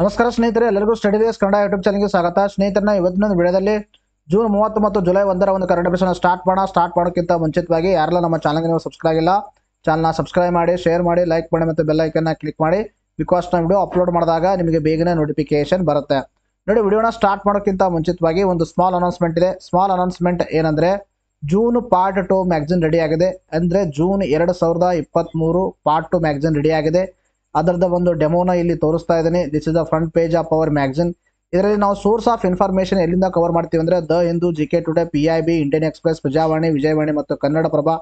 ನಮಸ್ಕಾರ ಸ್ನೇಹಿತರೆ ಎಲ್ಲರಿಗೂ ಸ್ಟಡಿ ದೇಸ್ ಕನ್ನಡ ಯೂಟ್ಯೂಬ್ ಚಾನಲ್ಗೆ ಸ್ವಾಗತ ಸ್ನೇಹಿತರ ಇವತ್ತಿನ ವಿಡಿಯೋದಲ್ಲಿ ಜೂನ್ ಮೂವತ್ತು ಮತ್ತು ಜುಲೈ ಒಂದರ ಒಂದು ಕರೆಂಟ್ ಅಫೇರ್ಸ್ನ ಸ್ಟಾರ್ಟ್ ಮಾಡೋಣ ಸ್ಟಾರ್ಟ್ ಮಾಡೋಕ್ಕಿಂತ ಮುಂಚಿತವಾಗಿ ಯಾರೆಲ್ಲ ನಮ್ಮ ಚಾನಲ್ಗೆ ನೀವು ಸಬ್ಸ್ಕ್ರೈಬ್ ಆಗಿಲ್ಲ ಚಾನಲ್ನ ಸಬ್ಸ್ಕ್ರೈಬ್ ಮಾಡಿ ಶೇರ್ ಮಾಡಿ ಲೈಕ್ ಮಾಡಿ ಮತ್ತು ಬೆಲ್ಲೈಕನ್ನ ಕ್ಲಿಕ್ ಮಾಡಿ ಬಿಕಾಸ್ ನಾವು ವಿಡಿಯೋ ಅಪ್ಲೋಡ್ ಮಾಡಿದಾಗ ನಿಮಗೆ ಬೇಗನೆ ನೋಟಿಫಿಕೇಶನ್ ಬರುತ್ತೆ ನೋಡಿ ವಿಡಿಯೋನ ಸ್ಟಾರ್ಟ್ ಮಾಡೋಕ್ಕಿಂತ ಮುಂಚಿತವಾಗಿ ಒಂದು ಸ್ಮಾಲ್ ಅನೌನ್ಸ್ಮೆಂಟ್ ಇದೆ ಸ್ಮಾಲ್ ಅನೌನ್ಸ್ಮೆಂಟ್ ಏನಂದರೆ June part two magazine ready ಆಗಿದೆ ಅಂದರೆ ಜೂನ್ ಎರಡು ಸಾವಿರದ ಇಪ್ಪತ್ತ್ಮೂರು ಪಾರ್ಟ್ ಟು ಮ್ಯಾಗ್ಝಿನ್ ರೆಡಿ ಆಗಿದೆ ಅದರದ ಒಂದು ಡೆಮೋನ ಇಲ್ಲಿ ತೋರಿಸ್ತಾ ಇದ್ದೀನಿ this is the front page of our magazine ಇದರಲ್ಲಿ ನಾವು ಸೋರ್ಸ್ ಆಫ್ ಇನ್ಫಾರ್ಮೇಶನ್ ಎಲ್ಲಿಂದ ಕವರ್ ಮಾಡ್ತೀವಿ ಅಂದ್ರೆ the Hindu G K today P I B Indian express Prajavani Vijayavani ಮತ್ತು ಕನ್ನಡ ಪ್ರಭಾ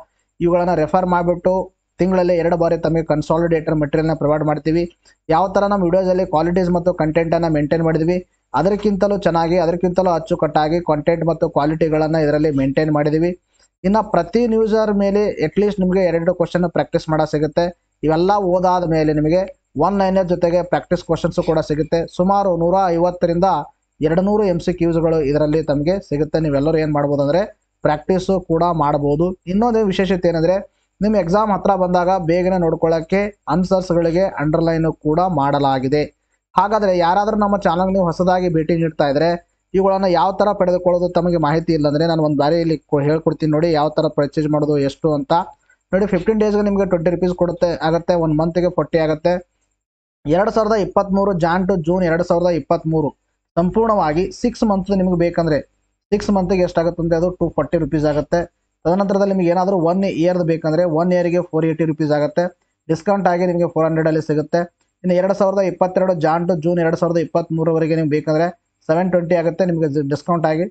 ಇವುಗಳನ್ನು ರೆಫರ್ ಮಾಡಿಬಿಟ್ಟು ತಿಂಗಳಲ್ಲಿ ಎರಡು ಬಾರಿ ತಮಗೆ ಕನ್ಸಾಲಿಡೇಟರ್ ಮೆಟೀರಿಯಲ್ನ ಪ್ರೊವೈಡ್ ಮಾಡ್ತೀವಿ ಯಾವ ಥರ ನಮ್ಮ ವಿಡಿಯೋಸಲ್ಲಿ ಕ್ವಾಲಿಟೀಸ್ ಮತ್ತು ಕಂಟೆಂಟನ್ನು ಮೇಂಟೈನ್ ಮಾಡಿದ್ವಿ ಅದಕ್ಕಿಂತಲೂ ಚೆನ್ನಾಗಿ ಅದಕ್ಕಿಂತಲೂ ಅಚ್ಚುಕಟ್ಟಾಗಿ ಕಂಟೆಂಟ್ ಮತ್ತು ಕ್ವಾಲಿಟಿಗಳನ್ನು ಇದರಲ್ಲಿ ಮೇಂಟೈನ್ ಮಾಡಿದ್ವಿ ಇನ್ನು ಪ್ರತಿ ನ್ಯೂಸರ್ ಮೇಲೆ ಅಟ್ಲೀಸ್ಟ್ ನಿಮಗೆ ಎರಡು ಕ್ವಶನ್ ಪ್ರಾಕ್ಟೀಸ್ ಮಾಡೋ ಸಿಗುತ್ತೆ ಇವೆಲ್ಲ ಓದಾದ ಮೇಲೆ ನಿಮಗೆ ಒನ್ ಲೈನರ್ ಜೊತೆಗೆ ಪ್ರಾಕ್ಟೀಸ್ ಕ್ವಶನ್ಸು ಕೂಡ ಸಿಗುತ್ತೆ ಸುಮಾರು ನೂರ ಐವತ್ತರಿಂದ ಎರಡು ನೂರು ಎಮ್ ಸಿ ಕ್ಯೂಸ್ಗಳು ಇದರಲ್ಲಿ ತಮಗೆ ಸಿಗುತ್ತೆ ನೀವೆಲ್ಲರೂ ಏನು ಮಾಡ್ಬೋದು ಅಂದರೆ ಪ್ರಾಕ್ಟೀಸು ಕೂಡ ಮಾಡ್ಬೋದು ಇನ್ನೊಂದು ವಿಶೇಷತೆ ಏನಂದರೆ ನಿಮ್ಮ ಎಕ್ಸಾಮ್ ಹತ್ರ ಬಂದಾಗ ಬೇಗನೆ ನೋಡ್ಕೊಳ್ಳೋಕ್ಕೆ ಆನ್ಸರ್ಸ್ಗಳಿಗೆ ಅಂಡರ್ಲೈನು ಕೂಡ ಮಾಡಲಾಗಿದೆ ಹಾಗಾದರೆ ಯಾರಾದರೂ ನಮ್ಮ ಚಾನಲ್ ನೀವು ಹೊಸದಾಗಿ ಭೇಟಿ ನೀಡ್ತಾ ಇದ್ದರೆ ಇವುಗಳನ್ನು ಯಾವ ಥರ ಪಡೆದುಕೊಳ್ಳೋದು ತಮಗೆ ಮಾಹಿತಿ ಇಲ್ಲ ಇಲ್ಲಾಂದರೆ ನಾನು ಒಂದು ಬಾರಿ ಇಲ್ಲಿ ಹೇಳ್ಕೊಡ್ತೀನಿ ನೋಡಿ ಯಾವ ಥರ ಪರ್ಚೇಸ್ ಮಾಡೋದು ಎಷ್ಟು ಅಂತ ನೋಡಿ ಫಿಫ್ಟೀನ್ ಡೇಸ್ಗೆ ನಿಮಗೆ ಟ್ವೆಂಟಿ ರುಪೀಸ್ ಕೊಡುತ್ತೆ ಆಗುತ್ತೆ ಒಂದು ಮಂತ್ಗೆ ಫೋರ್ಟಿ ಆಗುತ್ತೆ ಎರಡು ಸಾವಿರದ ಇಪ್ಪತ್ತ್ಮೂರು ಜಾನ್ ಟು ಜೂನ್ ಎರಡು ಸಾವಿರದ ಇಪ್ಪತ್ತ್ಮೂರು ಸಂಪೂರ್ಣವಾಗಿ ಸಿಕ್ಸ್ ಮಂತ್ ನಿಮಗೆ ಬೇಕಂದರೆ ಸಿಕ್ಸ್ ಮಂತ್ಗೆ ಎಷ್ಟಾಗುತ್ತೆ ಅಂದರೆ ಅದು ಟು ಫಾರ್ಟಿ ರುಪೀಸ್ ಆಗುತ್ತೆ ತದನಂತರದಲ್ಲಿ ನಿಮಗೆ ಏನಾದರೂ ಒನ್ ಇಯರ್ದು ಬೇಕಂದರೆ ಒನ್ ಇಯರ್ಗೆ ಫೋರ್ ಏಯ್ಟಿ ರುಪೀಸ್ ಆಗುತ್ತೆ ಡಿಸ್ಕೌಂಟ್ ಆಗಿ ನಿಮಗೆ ಫೋರ್ ಹಂಡ್ರೆಡಲ್ಲಿ ಸಿಗುತ್ತೆ ಇನ್ನು ಎರಡು ಸಾವಿರದ ಇಪ್ಪತ್ತೆರಡು ಜಾನ್ ಟು ಜೂನ್ ಎರಡು ಸಾವಿರದ ಇಪ್ಪತ್ತ್ಮೂರವರೆಗೆ ನಿಮ್ಗೆ ಬೇಕಂದರೆ ಸೆವೆನ್ ಟ್ವೆಂಟಿ ಆಗುತ್ತೆ ನಿಮಗೆ ಡಿಸ್ಕೌಂಟ್ ಆಗಿ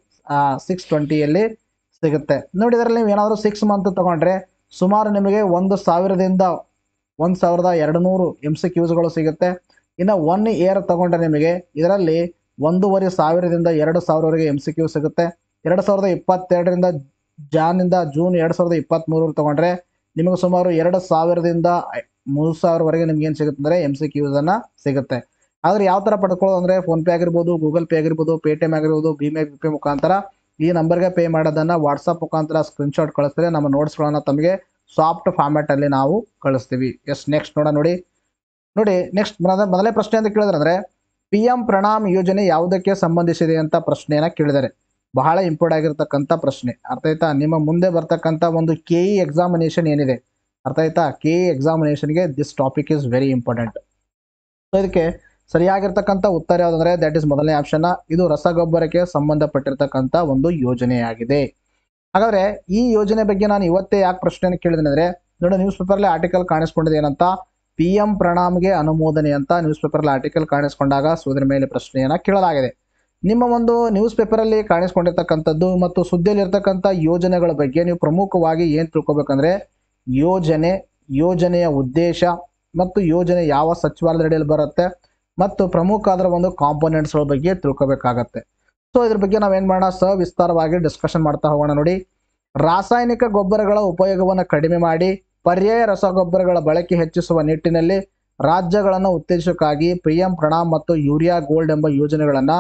ಸಿಕ್ಸ್ ಟ್ವೆಂಟಿಯಲ್ಲಿ ಸಿಗುತ್ತೆ ನೋಡಿ ಇದರಲ್ಲಿ ನೀವು ಏನಾದರೂ ಸಿಕ್ಸ್ ಮಂತ್ ತೊಗೊಂಡ್ರೆ ಸುಮಾರು ನಿಮಗೆ ಒಂದು ಸಾವಿರದಿಂದ ಒಂದು ಸಾವಿರದ ಎರಡು ನೂರು ಎಮ್ ಸಿ ಕ್ಯೂಸ್ಗಳು ಸಿಗುತ್ತೆ ಇನ್ನು ಒನ್ ಇಯರ್ ತಗೊಂಡ್ರೆ ನಿಮಗೆ ಇದರಲ್ಲಿ ಒಂದೂವರೆ ಸಾವಿರದಿಂದ ಎರಡು ಸಾವಿರವರೆಗೆ ಎಮ್ ಸಿ ಕ್ಯೂ ಸಿಗುತ್ತೆ ಎರಡು ಸಾವಿರದ ಇಪ್ಪತ್ತೆರಡರಿಂದ ಜಾನಿಂದ ಜೂನ್ ಎರಡು ಸಾವಿರದ ಇಪ್ಪತ್ತ್ಮೂರರು ತೊಗೊಂಡ್ರೆ ನಿಮಗೆ ಸುಮಾರು ಎರಡು ಸಾವಿರದಿಂದ ಮೂರು ಸಾವಿರವರೆಗೆ ನಿಮ್ಗೆ ಏನು ಸಿಗುತ್ತೆ ಅಂದರೆ ಎಮ್ ಸಿ ಕ್ಯೂಸನ್ನು ಸಿಗುತ್ತೆ ಆದರೆ ಯಾವ ಥರ ಪಡ್ಕೊಳ್ಳೋದು ಅಂದರೆ ಫೋನ್ಪೇ ಆಗಿರ್ಬೋದು ಗೂಗಲ್ ಪೇ ಆಗಿರ್ಬೋದು ಪೇಟಿಎಮ್ ಆಗಿರ್ಬೋದು ಭೀಮೆ ಪೇ ಮುಖಾಂತರ ಈ ನಂಬರ್ಗೆ ಪೇ ಮಾಡೋದನ್ನು ವಾಟ್ಸಪ್ ಮುಖಾಂತರ ಸ್ಕ್ರೀನ್ಶಾಟ್ ಕಳಿಸ್ತಾರೆ ನಮ್ಮ ನೋಟ್ಸ್ಗಳನ್ನು ತಮಗೆ ಸಾಫ್ಟ್ ಅಲ್ಲಿ ನಾವು ಕಳಿಸ್ತೀವಿ ಎಸ್ ನೆಕ್ಸ್ಟ್ ನೋಡ ನೋಡಿ ನೋಡಿ ನೆಕ್ಸ್ಟ್ ಮೊದಲೇ ಪ್ರಶ್ನೆ ಅಂತ ಕೇಳಿದ್ರೆ ಪಿ ಎಂ ಪ್ರಣಾಮ್ ಯೋಜನೆ ಯಾವುದಕ್ಕೆ ಸಂಬಂಧಿಸಿದೆ ಅಂತ ಪ್ರಶ್ನೆಯನ್ನು ಕೇಳಿದ್ದಾರೆ ಬಹಳ ಇಂಪಾರ್ಟ್ ಆಗಿರ್ತಕ್ಕಂಥ ಪ್ರಶ್ನೆ ಅರ್ಥ ಆಯ್ತಾ ನಿಮ್ಮ ಮುಂದೆ ಬರ್ತಕ್ಕಂಥ ಒಂದು ಕೆ ಇ ಎಕ್ಸಾಮಿನೇಷನ್ ಏನಿದೆ ಅರ್ಥ ಆಯ್ತಾ ಕೆ ಇ ಎಕ್ಸಾಮಿನೇಷನ್ಗೆ this topic is very important so ಇದಕ್ಕೆ ಸರಿಯಾಗಿರ್ತಕ್ಕಂಥ ಉತ್ತರ ಯಾವುದಂದ್ರೆ ದಟ್ ಇಸ್ ಮೊದಲನೇ ಆಪ್ಷನ್ ಇದು ರಸಗೊಬ್ಬರಕ್ಕೆ ಸಂಬಂಧಪಟ್ಟಿರ್ತಕ್ಕಂಥ ಒಂದು ಯೋಜನೆಯಾಗಿದೆ ಹಾಗಾದ್ರೆ ಈ ಯೋಜನೆ ಬಗ್ಗೆ ನಾನು ಇವತ್ತೇ ಯಾಕೆ ಪ್ರಶ್ನೆಯನ್ನು ಕೇಳಿದೆ ಅಂದ್ರೆ ನೋಡಿ ನ್ಯೂಸ್ ಪೇಪರಲ್ಲಿ ಆರ್ಟಿಕಲ್ ಕಾಣಿಸ್ಕೊಂಡಿದೆ ಏನಂತ ಪಿ ಎಂ ಪ್ರಣಾಮ್ಗೆ ಅನುಮೋದನೆ ಅಂತ ನ್ಯೂಸ್ ಪೇಪರಲ್ಲಿ ಆರ್ಟಿಕಲ್ ಕಾಣಿಸ್ಕೊಂಡಾಗ ಸೋದರ ಮೇಲೆ ಪ್ರಶ್ನೆಯನ್ನ ಕೇಳಲಾಗಿದೆ ನಿಮ್ಮ ಒಂದು ನ್ಯೂಸ್ ಪೇಪರಲ್ಲಿ ಕಾಣಿಸ್ಕೊಂಡಿರ್ತಕ್ಕಂಥದ್ದು ಮತ್ತು ಸುದ್ದಿಯಲ್ಲಿ ಇರ್ತಕ್ಕಂಥ ಯೋಜನೆಗಳ ಬಗ್ಗೆ ನೀವು ಪ್ರಮುಖವಾಗಿ ಏನು ತಿಳ್ಕೊಬೇಕಂದ್ರೆ ಯೋಜನೆ ಯೋಜನೆಯ ಉದ್ದೇಶ ಮತ್ತು ಯೋಜನೆ ಯಾವ ಸಚಿವಾಲಯದ ಅಡಿಯಲ್ಲಿ ಬರುತ್ತೆ ಮತ್ತು ಪ್ರಮುಖ ಅದರ ಒಂದು ಕಾಂಪೋನೆಂಟ್ಸ್ಗಳ ಬಗ್ಗೆ ತಿಳ್ಕೋಬೇಕಾಗತ್ತೆ ಸೊ ಇದ್ರ ಬಗ್ಗೆ ನಾವೇನು ಮಾಡೋಣ ವಿಸ್ತಾರವಾಗಿ ಡಿಸ್ಕಷನ್ ಮಾಡ್ತಾ ಹೋಗೋಣ ನೋಡಿ ರಾಸಾಯನಿಕ ಗೊಬ್ಬರಗಳ ಉಪಯೋಗವನ್ನು ಕಡಿಮೆ ಮಾಡಿ ಪರ್ಯಾಯ ರಸಗೊಬ್ಬರಗಳ ಬಳಕೆ ಹೆಚ್ಚಿಸುವ ನಿಟ್ಟಿನಲ್ಲಿ ರಾಜ್ಯಗಳನ್ನು ಉತ್ತೇಜಕ್ಕಾಗಿ ಪಿಎಂ ಪ್ರಣಾಮ್ ಮತ್ತು ಯೂರಿಯಾ ಗೋಲ್ಡ್ ಎಂಬ ಯೋಜನೆಗಳನ್ನ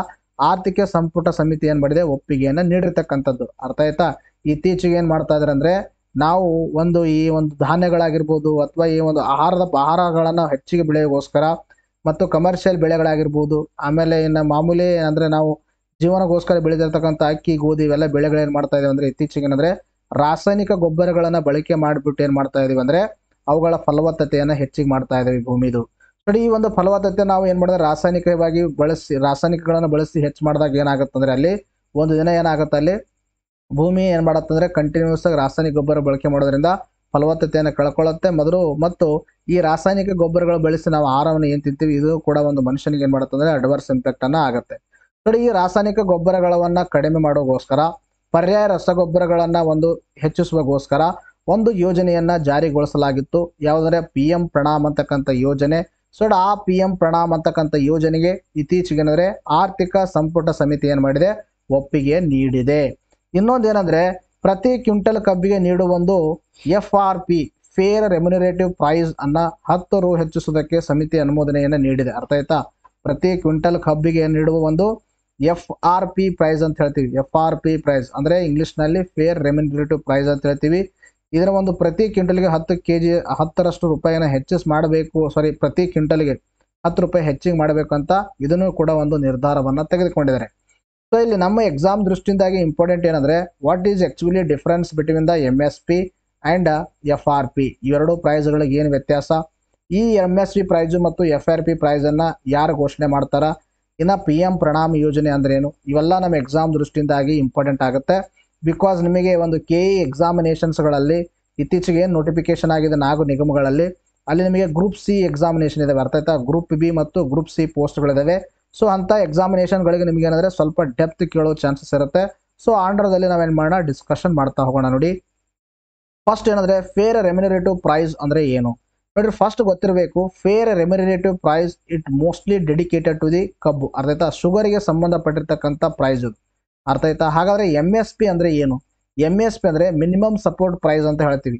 ಆರ್ಥಿಕ ಸಂಪುಟ ಸಮಿತಿ ಏನು ಮಾಡಿದೆ ಒಪ್ಪಿಗೆಯನ್ನು ನೀಡಿರ್ತಕ್ಕಂಥದ್ದು ಅರ್ಥ ಆಯ್ತಾ ಇತ್ತೀಚೆಗೆ ಏನ್ ಮಾಡ್ತಾ ಇದ್ದಾರೆ ಅಂದ್ರೆ ನಾವು ಒಂದು ಈ ಒಂದು ಧಾನ್ಯಗಳಾಗಿರ್ಬೋದು ಅಥವಾ ಈ ಒಂದು ಆಹಾರದ ಆಹಾರಗಳನ್ನು ಹೆಚ್ಚಿಗೆ ಬೆಳೆಯೋಗೋಸ್ಕರ ಮತ್ತು ಕಮರ್ಷಿಯಲ್ ಬೆಳೆಗಳಾಗಿರ್ಬೋದು ಆಮೇಲೆ ಇನ್ನು ಮಾಮೂಲಿ ಅಂದರೆ ನಾವು ಜೀವನಕ್ಕೋಸ್ಕರ ಬೆಳೆದಿರ್ತಕ್ಕಂಥ ಅಕ್ಕಿ ಗೋಧಿ ಇವೆಲ್ಲ ಬೆಳೆಗಳೇನು ಮಾಡ್ತಾ ಇದ್ದೀವಿ ಅಂದರೆ ಇತ್ತೀಚೆಗೆ ಏನಂದರೆ ರಾಸಾಯನಿಕ ಗೊಬ್ಬರಗಳನ್ನು ಬಳಕೆ ಮಾಡಿಬಿಟ್ಟು ಏನು ಮಾಡ್ತಾ ಇದೀವಿ ಅಂದರೆ ಅವುಗಳ ಫಲವತ್ತತೆಯನ್ನು ಹೆಚ್ಚಿಗೆ ಮಾಡ್ತಾ ಇದ್ದೀವಿ ಭೂಮಿದು ನೋಡಿ ಈ ಒಂದು ಫಲವತ್ತತೆ ನಾವು ಏನು ಮಾಡಿದ್ರೆ ರಾಸಾಯನಿಕವಾಗಿ ಬಳಸಿ ರಾಸಾಯನಿಕಗಳನ್ನು ಬಳಸಿ ಹೆಚ್ಚು ಮಾಡಿದಾಗ ಏನಾಗುತ್ತಂದ್ರೆ ಅಲ್ಲಿ ಒಂದು ದಿನ ಏನಾಗುತ್ತೆ ಅಲ್ಲಿ ಭೂಮಿ ಏನು ಮಾಡುತ್ತಂದ್ರೆ ಕಂಟಿನ್ಯೂಸ್ ಆಗಿ ರಾಸಾಯನಿಕ ಗೊಬ್ಬರ ಬಳಕೆ ಮಾಡೋದ್ರಿಂದ ಫಲವತ್ತತೆಯನ್ನು ಕಳ್ಕೊಳ್ಳುತ್ತೆ ಮೊದಲು ಮತ್ತು ಈ ರಾಸಾಯನಿಕ ಗೊಬ್ಬರಗಳು ಬಳಸಿ ನಾವು ಆಹಾರವನ್ನು ಏನು ತಿಂತೀವಿ ಇದು ಕೂಡ ಒಂದು ಮನುಷ್ಯನಿಗೆ ಏನು ಮಾಡುತ್ತೆ ಅಂದರೆ ಅಡ್ವರ್ಸ್ ಇಂಪ್ಯಾಕ್ಟನ್ನು ಆಗುತ್ತೆ ನೋಡಿ ಈ ರಾಸಾಯನಿಕ ಗೊಬ್ಬರಗಳನ್ನು ಕಡಿಮೆ ಮಾಡೋಗೋಸ್ಕರ ಪರ್ಯಾಯ ರಸಗೊಬ್ಬರಗಳನ್ನು ಒಂದು ಹೆಚ್ಚಿಸುವಗೋಸ್ಕರ ಒಂದು ಯೋಜನೆಯನ್ನು ಜಾರಿಗೊಳಿಸಲಾಗಿತ್ತು ಯಾವುದಂದರೆ ಪಿ ಎಂ ಪ್ರಣಾಮ್ ಅಂತಕ್ಕಂಥ ಯೋಜನೆ ಸೊ ಆ ಪಿ ಎಂ ಪ್ರಣಾಮ್ ಅಂತಕ್ಕಂಥ ಯೋಜನೆಗೆ ಇತ್ತೀಚೆಗೆನಂದರೆ ಆರ್ಥಿಕ ಸಂಪುಟ ಸಮಿತಿ ಏನು ಮಾಡಿದೆ ಒಪ್ಪಿಗೆ ನೀಡಿದೆ ಇನ್ನೊಂದೇನಂದ್ರೆ ಪ್ರತಿ ಕ್ವಿಂಟಲ್ ಕಬ್ಬಿಗೆ ನೀಡುವ ಒಂದು F R P fair remunerative price ಅನ್ನ ಹತ್ತು ರು ಹೆಚ್ಚಿಸುವುದಕ್ಕೆ ಸಮಿತಿ ಅನುಮೋದನೆಯನ್ನು ನೀಡಿದೆ ಅರ್ಥ ಆಯ್ತಾ ಪ್ರತಿ ಕ್ವಿಂಟಲ್ ಕಬ್ಬಿಗೆ ನೀಡುವ ಒಂದು ಎಫ್ ಆರ್ ಪಿ ಪ್ರೈಸ್ ಅಂತ ಹೇಳ್ತೀವಿ ಎಫ್ ಆರ್ ಪಿ ಪ್ರೈಸ್ ಅಂದ್ರೆ ಇಂಗ್ಲಿಷ್ ನಲ್ಲಿ ಫೇರ್ ರೆಮ್ಯುನರೇಟಿವ್ ಪ್ರೈಸ್ ಅಂತ ಹೇಳ್ತೀವಿ ಇದರ ಒಂದು ಪ್ರತಿ ಕ್ವಿಂಟಲ್ಗೆ ಹತ್ತು ಕೆ ಜಿ ಹತ್ತರಷ್ಟು ರೂಪಾಯಿನ ಹೆಚ್ಚಿಸ್ ಮಾಡಬೇಕು ಸಾರಿ ಪ್ರತಿ ಕ್ವಿಂಟಲ್ಗೆ ಹತ್ತು ರೂಪಾಯಿ ಹೆಚ್ಚಿಗೆ ಮಾಡಬೇಕಂತ ಇದನ್ನು ಕೂಡ ಒಂದು ನಿರ್ಧಾರವನ್ನು ತೆಗೆದುಕೊಂಡಿದ್ದಾರೆ ಸೊ ಇಲ್ಲಿ ನಮ್ಮ ಎಕ್ಸಾಮ್ ದೃಷ್ಟಿಯಿಂದಾಗಿ ಇಂಪಾರ್ಟೆಂಟ್ ಏನಂದ್ರೆ what is actually difference between the M S P and F R P ಇವೆರಡು ಪ್ರೈಸ್ಗಳಿಗೆ ಏನು ವ್ಯತ್ಯಾಸ ಈ ಎಮ್ ಎಸ್ ಪಿ ಪ್ರೈಸು ಮತ್ತು ಎಫ್ ಆರ್ ಪಿ ಪ್ರೈಸನ್ನು ಯಾರು ಘೋಷಣೆ ಮಾಡ್ತಾರಾ ಇನ್ನ ಪಿ ಎಂ ಪ್ರಣಾಮ್ ಯೋಜನೆ ಅಂದ್ರೇನು ಇವೆಲ್ಲ ನಮ್ಮ ಎಕ್ಸಾಮ್ ದೃಷ್ಟಿಯಿಂದಾಗಿ ಇಂಪಾರ್ಟೆಂಟ್ ಆಗುತ್ತೆ ಬಿಕಾಸ್ ನಿಮಗೆ ಒಂದು ಕೆ ಇ ಎಕ್ಸಾಮಿನೇಷನ್ಸ್ಗಳಲ್ಲಿ ಇತ್ತೀಚೆಗೆ ಏನು ನೋಟಿಫಿಕೇಶನ್ ಆಗಿದೆ ನಾಲ್ಕು ನಿಗಮಗಳಲ್ಲಿ ಅಲ್ಲಿ ನಿಮಗೆ ಗ್ರೂಪ್ ಸಿ ಎಕ್ಸಾಮಿನೇಷನ್ ಇದೆ ಬರ್ತೈತೆ ಗ್ರೂಪ್ ಬಿ ಮತ್ತು ಗ್ರೂಪ್ ಸಿ ಪೋಸ್ಟ್ಗಳಿದ್ದಾವೆ ಸೊ ಅಂತ ಎಕ್ಸಾಮಿನೇಷನ್ಗಳಿಗೆ ನಿಮಗೆ ಏನಂದ್ರೆ ಸ್ವಲ್ಪ ಡೆಪ್ತ್ ಕೇಳೋ ಚಾನ್ಸಸ್ ಇರುತ್ತೆ ಸೊ ಆಂಡ್ರದಲ್ಲಿ ನಾವೇನ್ ಮಾಡೋಣ ಡಿಸ್ಕಷನ್ ಮಾಡ್ತಾ ಹೋಗೋಣ ನೋಡಿ ಫಸ್ಟ್ ಏನಂದ್ರೆ ಫೇರ್ ರೆಮ್ಯುನರೇಟಿವ್ ಪ್ರೈಸ್ ಅಂದ್ರೆ ಏನು ನೋಡ್ರಿ ಫಸ್ಟ್ ಗೊತ್ತಿರಬೇಕು fair remunerative price it mostly dedicated to the ಕಬ್ಬು ಅರ್ಥ ಆಯ್ತಾ ಗೆ ಸಂಬಂಧಪಟ್ಟಿರ್ತಕ್ಕಂಥ ಪ್ರೈಸ್ ಅರ್ಥ ಆಯ್ತಾ ಹಾಗಾದ್ರೆ ಎಮ್ ಎಸ್ ಪಿ ಅಂದ್ರೆ ಏನು ಎಮ್ ಎಸ್ ಪಿ ಅಂದ್ರೆ ಮಿನಿಮಮ್ ಸಪೋರ್ಟ್ ಪ್ರೈಸ್ ಅಂತ ಹೇಳ್ತೀವಿ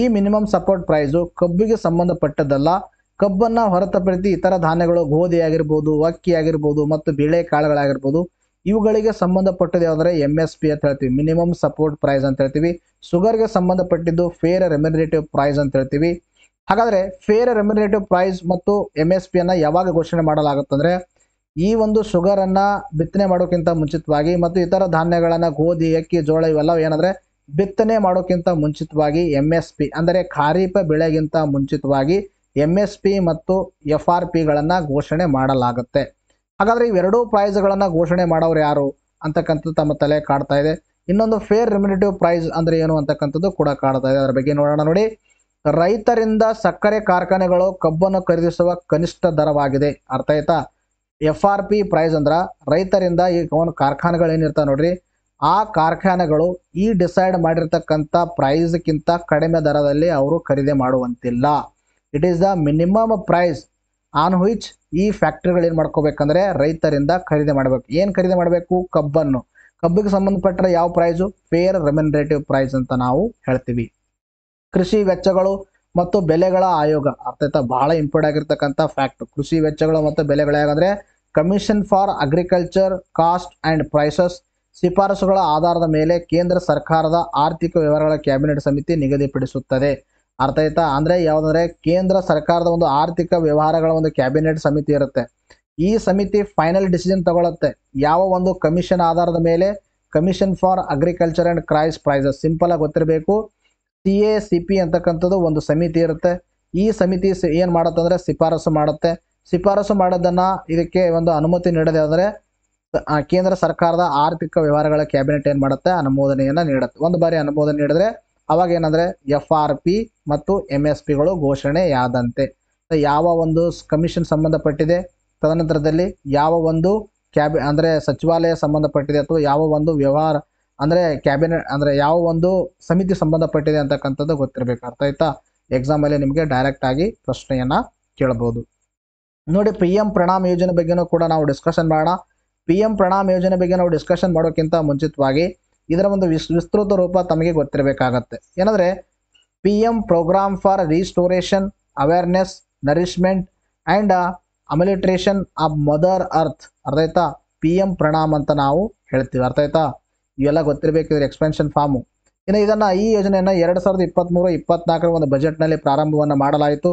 ಈ ಮಿನಿಮಮ್ ಸಪೋರ್ಟ್ ಪ್ರೈಸು ಕಬ್ಬಿಗೆ ಸಂಬಂಧಪಟ್ಟದ್ದಲ್ಲ ಕಬ್ಬನ್ನು ಹೊರತುಪಡಿಸಿ ಇತರ ಧಾನ್ಯಗಳು ಗೋಧಿ ಆಗಿರ್ಬೋದು ಅಕ್ಕಿ ಆಗಿರ್ಬೋದು ಮತ್ತು ಕಾಳುಗಳಾಗಿರ್ಬೋದು ಇವುಗಳಿಗೆ ಸಂಬಂಧಪಟ್ಟದ್ದು ಯಾವುದಾದ್ರೆ ಎಮ್ ಎಸ್ ಪಿ ಅಂತ ಹೇಳ್ತೀವಿ ಮಿನಿಮಮ್ ಸಪೋರ್ಟ್ ಪ್ರೈಸ್ ಅಂತ ಹೇಳ್ತೀವಿ ಶುಗರ್ಗೆ ಸಂಬಂಧಪಟ್ಟಿದ್ದು ಫೇರ್ ರೆಮ್ಯುನರೇಟಿವ್ ಪ್ರೈಸ್ ಅಂತ ಹೇಳ್ತೀವಿ ಹಾಗಾದರೆ ಫೇರ್ ರೆಮ್ಯುನರೇಟಿವ್ ಪ್ರೈಸ್ ಮತ್ತು ಎಮ್ ಎಸ್ ಪಿಯನ್ನು ಯಾವಾಗ ಘೋಷಣೆ ಮಾಡಲಾಗುತ್ತಂದರೆ ಈ ಒಂದು ಶುಗರನ್ನು ಬಿತ್ತನೆ ಮಾಡೋಕ್ಕಿಂತ ಮುಂಚಿತವಾಗಿ ಮತ್ತು ಇತರ ಧಾನ್ಯಗಳನ್ನು ಗೋಧಿ ಅಕ್ಕಿ ಜೋಳ ಇವೆಲ್ಲ ಏನಂದರೆ ಬಿತ್ತನೆ ಮಾಡೋಕ್ಕಿಂತ ಮುಂಚಿತವಾಗಿ ಎಮ್ ಎಸ್ ಪಿ ಅಂದರೆ ಖಾರೀಫ ಬೆಳೆಗಿಂತ ಮುಂಚಿತವಾಗಿ ಪಿ ಮತ್ತು ಎಫ್ ಆರ್ ಪಿಗಳನ್ನು ಘೋಷಣೆ ಮಾಡಲಾಗುತ್ತೆ ಹಾಗಾದರೆ ಇವೆರಡೂ ಪ್ರೈಸ್ಗಳನ್ನು ಘೋಷಣೆ ಮಾಡೋರು ಯಾರು ಅಂತಕ್ಕಂಥದ್ದು ತಮ್ಮ ತಲೆ ಕಾಡ್ತಾ ಇದೆ ಇನ್ನೊಂದು ಫೇರ್ ರೆಮ್ಯುನೇಟಿವ್ ಪ್ರೈಸ್ ಅಂದರೆ ಏನು ಅಂತಕ್ಕಂಥದ್ದು ಕೂಡ ಕಾಡ್ತಾ ಇದೆ ಅದರ ಬಗ್ಗೆ ನೋಡೋಣ ನೋಡಿ ರೈತರಿಂದ ಸಕ್ಕರೆ ಕಾರ್ಖಾನೆಗಳು ಕಬ್ಬನ್ನು ಖರೀದಿಸುವ ಕನಿಷ್ಠ ದರವಾಗಿದೆ ಅರ್ಥ ಆಯ್ತಾ ಎಫ್ ಆರ್ ಪಿ ಪ್ರೈಸ್ ಅಂದ್ರೆ ರೈತರಿಂದ ಈ ಅವನು ಕಾರ್ಖಾನೆಗಳೇನಿರ್ತಾವೆ ನೋಡ್ರಿ ಆ ಕಾರ್ಖಾನೆಗಳು ಈ ಡಿಸೈಡ್ ಮಾಡಿರ್ತಕ್ಕಂಥ ಪ್ರೈಸ್ಗಿಂತ ಕಡಿಮೆ ದರದಲ್ಲಿ ಅವರು ಖರೀದಿ ಮಾಡುವಂತಿಲ್ಲ it is the minimum price on which ಈ ಏನು ಮಾಡ್ಕೋಬೇಕಂದ್ರೆ ರೈತರಿಂದ ಖರೀದಿ ಮಾಡಬೇಕು ಏನು ಖರೀದಿ ಮಾಡಬೇಕು ಕಬ್ಬನ್ನು ಕಬ್ಬಿಗೆ ಸಂಬಂಧಪಟ್ಟರೆ ಯಾವ ಪ್ರೈಸು ಫೇರ್ ರೆಮ್ಯುನರೇಟಿವ್ ಪ್ರೈಸ್ ಅಂತ ನಾವು ಹೇಳ್ತೀವಿ ಕೃಷಿ ವೆಚ್ಚಗಳು ಮತ್ತು ಬೆಲೆಗಳ ಆಯೋಗ ಅರ್ಥ ಬಹಳ ಇಂಪಾರ್ಟ್ ಆಗಿರ್ತಕ್ಕಂಥ ಫ್ಯಾಕ್ಟ್ ಕೃಷಿ ವೆಚ್ಚಗಳು ಮತ್ತು ಬೆಲೆಗಳು ಆಯೋಗ commission for agriculture cost and prices ಶಿಫಾರಸುಗಳ ಆಧಾರದ ಮೇಲೆ ಕೇಂದ್ರ ಸರ್ಕಾರದ ಆರ್ಥಿಕ ವ್ಯವಹಾರಗಳ ಕ್ಯಾಬಿನೆಟ್ ಸಮಿತಿ ನಿಗದಿಪಡಿಸುತ್ತದೆ ಅರ್ಥ ಆಯ್ತಾ ಅಂದ್ರೆ ಯಾವ್ದಂದ್ರೆ ಕೇಂದ್ರ ಸರ್ಕಾರದ ಒಂದು ಆರ್ಥಿಕ ವ್ಯವಹಾರಗಳ ಒಂದು ಕ್ಯಾಬಿನೆಟ್ ಸಮಿತಿ ಇರುತ್ತೆ ಈ ಸಮಿತಿ ಫೈನಲ್ ಡಿಸಿಷನ್ ತಗೊಳತ್ತೆ ಯಾವ ಒಂದು ಕಮಿಷನ್ ಆಧಾರದ ಮೇಲೆ ಕಮಿಷನ್ ಫಾರ್ ಅಗ್ರಿಕಲ್ಚರ್ ಅಂಡ್ ಕ್ರೈಸ್ ಪ್ರೈಸಸ್ ಸಿಂಪಲ್ ಆಗಿ ಗೊತ್ತಿರಬೇಕು ಸಿ ಎ ಸಿ ಪಿ ಅಂತಕ್ಕಂಥದ್ದು ಒಂದು ಸಮಿತಿ ಇರುತ್ತೆ ಈ ಸಮಿತಿ ಏನು ಮಾಡುತ್ತೆ ಅಂದರೆ ಶಿಫಾರಸು ಮಾಡುತ್ತೆ ಶಿಫಾರಸು ಮಾಡೋದನ್ನು ಇದಕ್ಕೆ ಒಂದು ಅನುಮತಿ ನೀಡದೆ ಆದರೆ ಕೇಂದ್ರ ಸರ್ಕಾರದ ಆರ್ಥಿಕ ವ್ಯವಹಾರಗಳ ಕ್ಯಾಬಿನೆಟ್ ಏನು ಮಾಡುತ್ತೆ ಅನುಮೋದನೆಯನ್ನು ನೀಡುತ್ತೆ ಒಂದು ಬಾರಿ ಅನುಮೋದನೆ ನೀಡಿದ್ರೆ ಅವಾಗ ಏನಂದ್ರೆ ಎಫ್ ಆರ್ ಪಿ ಮತ್ತು ಎಂ ಎಸ್ ಪಿಗಳು ಘೋಷಣೆಯಾದಂತೆ ಯಾವ ಒಂದು ಕಮಿಷನ್ ಸಂಬಂಧಪಟ್ಟಿದೆ ತದನಂತರದಲ್ಲಿ ಯಾವ ಒಂದು ಕ್ಯಾಬಿ ಅಂದರೆ ಸಚಿವಾಲಯ ಸಂಬಂಧಪಟ್ಟಿದೆ ಅಥವಾ ಯಾವ ಒಂದು ವ್ಯವಹಾರ ಅಂದರೆ ಕ್ಯಾಬಿನೆಟ್ ಅಂದರೆ ಯಾವ ಒಂದು ಸಮಿತಿ ಸಂಬಂಧಪಟ್ಟಿದೆ ಅಂತಕ್ಕಂಥದ್ದು ಗೊತ್ತಿರಬೇಕು ಅರ್ಥ ಆಯ್ತಾ ಎಕ್ಸಾಮಲ್ಲಿ ನಿಮಗೆ ಆಗಿ ಪ್ರಶ್ನೆಯನ್ನು ಕೇಳಬಹುದು ನೋಡಿ ಪಿ ಎಂ ಪ್ರಣಾಮ್ ಯೋಜನೆ ಬಗ್ಗೆನೂ ಕೂಡ ನಾವು ಡಿಸ್ಕಷನ್ ಮಾಡೋಣ ಪಿ ಎಂ ಪ್ರಣಾಮ್ ಯೋಜನೆ ಬಗ್ಗೆ ನಾವು ಡಿಸ್ಕಷನ್ ಮಾಡೋಕ್ಕಿಂತ ಮುಂಚಿತವಾಗಿ ಇದರ ಒಂದು ವಿಸ್ತೃತ ರೂಪ ತಮಗೆ ಗೊತ್ತಿರಬೇಕಾಗತ್ತೆ ಏನಂದರೆ P M program for restoration awareness nourishment and amelioration of mother earth ಅರ್ಥ ಪಿ ಎಮ್ ಪ್ರಣಾಮ್ ಅಂತ ನಾವು ಹೇಳ್ತೀವಿ ಅರ್ಥ ಆಯ್ತಾ ಇವೆಲ್ಲ ಗೊತ್ತಿರಬೇಕಿದ್ರೆ ಎಕ್ಸ್ಪೆನ್ಷನ್ ಫಾರ್ಮು ಇನ್ನು ಇದನ್ನು ಈ ಯೋಜನೆಯನ್ನು ಎರಡು ಸಾವಿರದ ಇಪ್ಪತ್ತ್ಮೂರು ಇಪ್ಪತ್ನಾಲ್ಕರ ಒಂದು ಬಜೆಟ್ನಲ್ಲಿ ಪ್ರಾರಂಭವನ್ನು ಮಾಡಲಾಯಿತು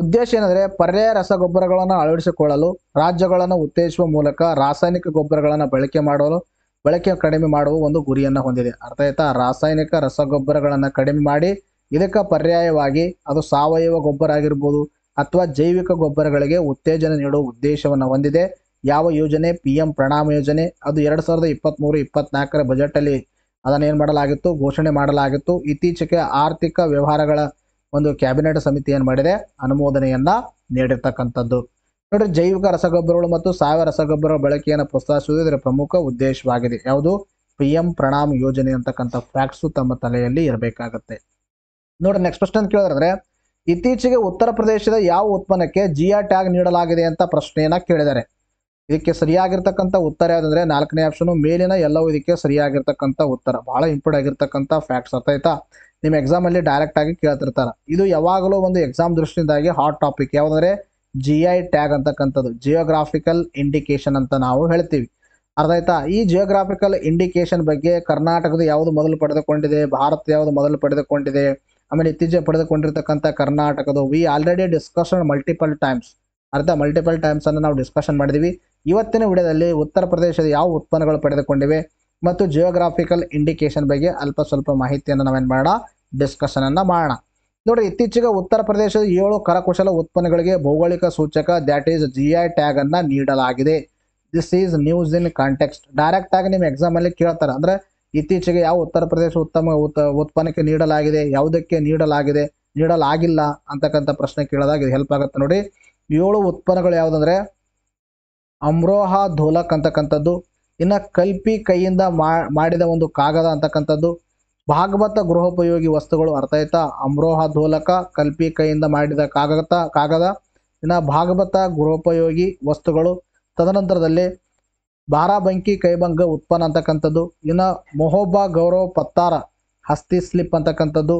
ಉದ್ದೇಶ ಏನಂದರೆ ಪರ್ಯಾಯ ರಸಗೊಬ್ಬರಗಳನ್ನು ಅಳವಡಿಸಿಕೊಳ್ಳಲು ರಾಜ್ಯಗಳನ್ನು ಉತ್ತೇಜಿಸುವ ಮೂಲಕ ರಾಸಾಯನಿಕ ಗೊಬ್ಬರಗಳನ್ನು ಬಳಕೆ ಮಾಡಲು ಬಳಕೆ ಕಡಿಮೆ ಮಾಡುವ ಒಂದು ಗುರಿಯನ್ನು ಹೊಂದಿದೆ ಅರ್ಥ ಆಯ್ತಾ ರಾಸಾಯನಿಕ ರಸಗೊಬ್ಬರಗಳನ್ನು ಕಡಿಮೆ ಮಾಡಿ ಇದಕ್ಕೆ ಪರ್ಯಾಯವಾಗಿ ಅದು ಸಾವಯವ ಗೊಬ್ಬರ ಆಗಿರ್ಬೋದು ಅಥವಾ ಜೈವಿಕ ಗೊಬ್ಬರಗಳಿಗೆ ಉತ್ತೇಜನ ನೀಡುವ ಉದ್ದೇಶವನ್ನು ಹೊಂದಿದೆ ಯಾವ ಯೋಜನೆ ಪಿ ಎಂ ಪ್ರಣಾಮ ಯೋಜನೆ ಅದು ಎರಡು ಸಾವಿರದ ಇಪ್ಪತ್ತ್ಮೂರು ಇಪ್ಪತ್ನಾಲ್ಕರ ಬಜೆಟಲ್ಲಿ ಅದನ್ನು ಏನು ಮಾಡಲಾಗಿತ್ತು ಘೋಷಣೆ ಮಾಡಲಾಗಿತ್ತು ಇತ್ತೀಚೆಗೆ ಆರ್ಥಿಕ ವ್ಯವಹಾರಗಳ ಒಂದು ಕ್ಯಾಬಿನೆಟ್ ಸಮಿತಿ ಏನು ಮಾಡಿದೆ ಅನುಮೋದನೆಯನ್ನು ನೀಡಿರ್ತಕ್ಕಂಥದ್ದು ನೋಡ್ರಿ ಜೈವಿಕ ರಸಗೊಬ್ಬರಗಳು ಮತ್ತು ಸಾವಯವ ರಸಗೊಬ್ಬರ ಬಳಕೆಯನ್ನು ಪ್ರೋತ್ಸಾಹಿಸುವುದು ಇದರ ಪ್ರಮುಖ ಉದ್ದೇಶವಾಗಿದೆ ಯಾವುದು ಪಿ ಎಂ ಪ್ರಣಾಮ್ ಯೋಜನೆ ಅಂತಕ್ಕಂಥ ಫ್ಯಾಕ್ಟ್ಸು ತಮ್ಮ ತಲೆಯಲ್ಲಿ ಇರಬೇಕಾಗತ್ತೆ ನೋಡ್ರಿ ನೆಕ್ಸ್ಟ್ ಪ್ರಶ್ನೆ ಅಂತ ಕೇಳಿದ್ರೆ ಇತ್ತೀಚೆಗೆ ಉತ್ತರ ಪ್ರದೇಶದ ಯಾವ ಉತ್ಪನ್ನಕ್ಕೆ ಜಿಯಾ ಟ್ಯಾಗ್ ನೀಡಲಾಗಿದೆ ಅಂತ ಪ್ರಶ್ನೆಯನ್ನ ಕೇಳಿದ್ದಾರೆ ಇದಕ್ಕೆ ಸರಿಯಾಗಿರ್ತಕ್ಕಂಥ ಉತ್ತರ ಯಾವುದಂದ್ರೆ ನಾಲ್ಕನೇ ಆಪ್ಷನ್ ಮೇಲಿನ ಎಲ್ಲವೂ ಇದಕ್ಕೆ ಸರಿಯಾಗಿರ್ತಕ್ಕಂಥ ಉತ್ತರ ಬಹಳ ಇಂಪಾರ್ಟ್ ಆಗಿರ್ತಕ್ಕಂಥ ಫ್ಯಾಕ್ಟ್ಸ್ ಅರ್ಥ ಆಯ್ತಾ ನಿಮ್ಮ ಎಕ್ಸಾಮ್ ಅಲ್ಲಿ ಡೈರೆಕ್ಟ್ ಆಗಿ ಕೇಳ್ತಿರ್ತಾರೆ ಇದು ಯಾವಾಗಲೂ ಒಂದು ಎಕ್ಸಾಮ್ ದೃಷ್ಟಿಯಿಂದಾಗಿ ಹಾಟ್ ಟಾಪಿಕ್ ಯಾವ್ದಂದ್ರೆ ಜಿ ಐ ಟ್ಯಾಗ್ ಅಂತಕ್ಕಂಥದ್ದು ಜಿಯೋಗ್ರಾಫಿಕಲ್ ಇಂಡಿಕೇಶನ್ ಅಂತ ನಾವು ಹೇಳ್ತೀವಿ ಅರ್ಥ ಆಯ್ತಾ ಈ ಜಿಯೋಗ್ರಾಫಿಕಲ್ ಇಂಡಿಕೇಶನ್ ಬಗ್ಗೆ ಕರ್ನಾಟಕದ ಯಾವುದು ಮೊದಲು ಪಡೆದುಕೊಂಡಿದೆ ಭಾರತ ಯಾವುದು ಮೊದಲು ಪಡೆದುಕೊಂಡಿದೆ ಆಮೇಲೆ ಇತ್ತೀಚೆಗೆ ಪಡೆದುಕೊಂಡಿರ್ತಕ್ಕಂಥ ಕರ್ನಾಟಕದ we already discussion multiple times ಅರ್ಧ ಮಲ್ಟಿಪಲ್ ಟೈಮ್ಸ್ ಅನ್ನು ನಾವು ಡಿಸ್ಕಷನ್ ಮಾಡಿದೀವಿ ಇವತ್ತಿನ ವಿಡಿಯೋದಲ್ಲಿ ಉತ್ತರ ಪ್ರದೇಶದ ಯಾವ ಉತ್ಪನ್ನಗಳು ಪಡೆದುಕೊಂಡಿವೆ ಮತ್ತು ಜಿಯೋಗ್ರಾಫಿಕಲ್ ಇಂಡಿಕೇಶನ್ ಬಗ್ಗೆ ಅಲ್ಪ ಸ್ವಲ್ಪ ಮಾಹಿತಿಯನ್ನು ನಾವೇನು ಮಾಡೋಣ ಡಿಸ್ಕಷನನ್ನು ಮಾಡೋಣ ನೋಡ್ರಿ ಇತ್ತೀಚೆಗೆ ಉತ್ತರ ಪ್ರದೇಶದ ಏಳು ಕರಕುಶಲ ಉತ್ಪನ್ನಗಳಿಗೆ ಭೌಗೋಳಿಕ ಸೂಚಕ that is G I tag ಅನ್ನ ನೀಡಲಾಗಿದೆ this is news in context direct ಆಗಿ ನಿಮ್ಮ ಎಕ್ಸಾಮ್ ಅಲ್ಲಿ ಕೇಳ್ತಾರೆ ಅಂದ್ರೆ ಇತ್ತೀಚೆಗೆ ಯಾವ ಉತ್ತರ ಪ್ರದೇಶ ಉತ್ತಮ ಉತ್ಪನ್ನಕ್ಕೆ ನೀಡಲಾಗಿದೆ ಯಾವುದಕ್ಕೆ ನೀಡಲಾಗಿದೆ ನೀಡಲಾಗಿಲ್ಲ ಅಂತಕ್ಕಂಥ ಪ್ರಶ್ನೆ ಕೇಳಿದಾಗ ಇದು ಹೆಲ್ಪ್ ಆಗುತ್ತೆ ನೋಡಿ ಏಳು ಉತ್ಪನ್ನಗಳು ಯಾವುದಂದ್ರೆ ಅಮ್ರೋಹಾ ಧೋಲಕ್ ಅಂತಕ್ಕಂಥದ್ದು ಇನ್ನು ಕಲ್ಪಿ ಕೈಯಿಂದ ಮಾಡಿದ ಒಂದು ಕಾಗದ ಅಂತಕ್ಕಂಥದ್ದು ಭಾಗವತ ಗೃಹೋಪಯೋಗಿ ವಸ್ತುಗಳು ಆಯ್ತಾ ಅಮ್ರೋಹ ಧೋಲಕ ಕಲ್ಪಿ ಕೈಯಿಂದ ಮಾಡಿದ ಕಾಗದ ಕಾಗದ ಇನ್ನು ಭಾಗವತ ಗೃಹೋಪಯೋಗಿ ವಸ್ತುಗಳು ತದನಂತರದಲ್ಲಿ ಬಾರಾಬಂಕಿ ಕೈಭಂಗ ಉತ್ಪನ್ನ ಅಂತಕ್ಕಂಥದ್ದು ಇನ್ನು ಮೊಹೋಬ ಗೌರವ ಪತ್ತಾರ ಹಸ್ತಿ ಸ್ಲಿಪ್ ಅಂತಕ್ಕಂಥದ್ದು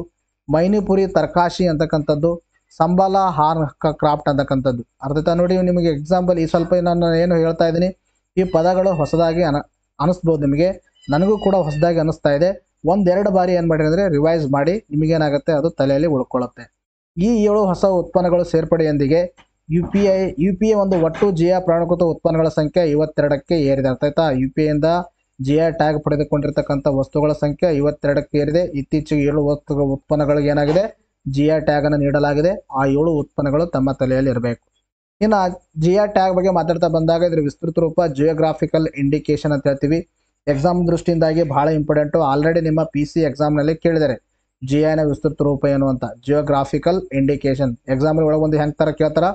ಮೈನಿಪುರಿ ತರ್ಕಾಶಿ ಅಂತಕ್ಕಂಥದ್ದು ಸಂಬಲ ಹಾರ್ ಕ್ರಾಫ್ಟ್ ಅಂತಕ್ಕಂಥದ್ದು ಆಯ್ತಾ ನೋಡಿ ನಿಮಗೆ ಎಕ್ಸಾಂಪಲ್ ಈ ಸ್ವಲ್ಪ ನಾನು ಏನು ಹೇಳ್ತಾ ಇದ್ದೀನಿ ಈ ಪದಗಳು ಹೊಸದಾಗಿ ಅನ ಅನಿಸ್ಬೋದು ನಿಮಗೆ ನನಗೂ ಕೂಡ ಹೊಸದಾಗಿ ಅನ್ನಿಸ್ತಾ ಇದೆ ಒಂದೆರಡು ಬಾರಿ ಏನು ಮಾಡಿ ಅಂದರೆ ರಿವೈಸ್ ಮಾಡಿ ನಿಮಗೇನಾಗುತ್ತೆ ಅದು ತಲೆಯಲ್ಲಿ ಉಳ್ಕೊಳ್ಳುತ್ತೆ ಈ ಏಳು ಹೊಸ ಉತ್ಪನ್ನಗಳು ಸೇರ್ಪಡೆಯೊಂದಿಗೆ U P I U P I ಒಂದು ಒಟ್ಟು ಜಿಯಾ ಪ್ರಾಣಕೃತ ಉತ್ಪನ್ನಗಳ ಸಂಖ್ಯೆ ಇವತ್ತೆರಡಕ್ಕೆ ಏರಿದೆ ಅರ್ಥ ಆಯ್ತಾ ಯು ಪಿ ಐಯಿಂದ ಜಿಯ ಟ್ಯಾಗ್ ಪಡೆದುಕೊಂಡಿರ್ತಕ್ಕಂಥ ವಸ್ತುಗಳ ಸಂಖ್ಯೆ ಇವತ್ತೆರಡಕ್ಕೆ ಏರಿದೆ ಇತ್ತೀಚೆಗೆ ಏಳು ವಸ್ತುಗಳ ಉತ್ಪನ್ನಗಳಿಗೆ ಏನಾಗಿದೆ ಜಿ ಟ್ಯಾಗ್ ಅನ್ನು ನೀಡಲಾಗಿದೆ ಆ ಏಳು ಉತ್ಪನ್ನಗಳು ತಮ್ಮ ತಲೆಯಲ್ಲಿ ಇರಬೇಕು ಇನ್ನು ಜಿಯ ಟ್ಯಾಗ್ ಬಗ್ಗೆ ಮಾತಾಡ್ತಾ ಬಂದಾಗ ಇದರ ವಿಸ್ತೃತ ರೂಪ ಜಿಯೋಗ್ರಾಫಿಕಲ್ ಇಂಡಿಕೇಶನ್ ಅಂತ ಹೇಳ್ತೀವಿ ಎಕ್ಸಾಮ್ ದೃಷ್ಟಿಯಿಂದಾಗಿ ಬಹಳ ಇಂಪಾರ್ಟೆಂಟು ಆಲ್ರೆಡಿ ನಿಮ್ಮ ಪಿ ಸಿ ಎಕ್ಸಾಮ್ನಲ್ಲಿ ಕೇಳಿದರೆ ಜಿ ಐನ ವಿಸ್ತೃತ ರೂಪ ಏನು ಅಂತ ಜಿಯೋಗ್ರಾಫಿಕಲ್ ಇಂಡಿಕೇಶನ್ ಎಕ್ಸಾಮ್ ಒಳಗೆ ಒಂದು ಹೆಂಗೆ ತರ ಕೇಳ್ತಾರ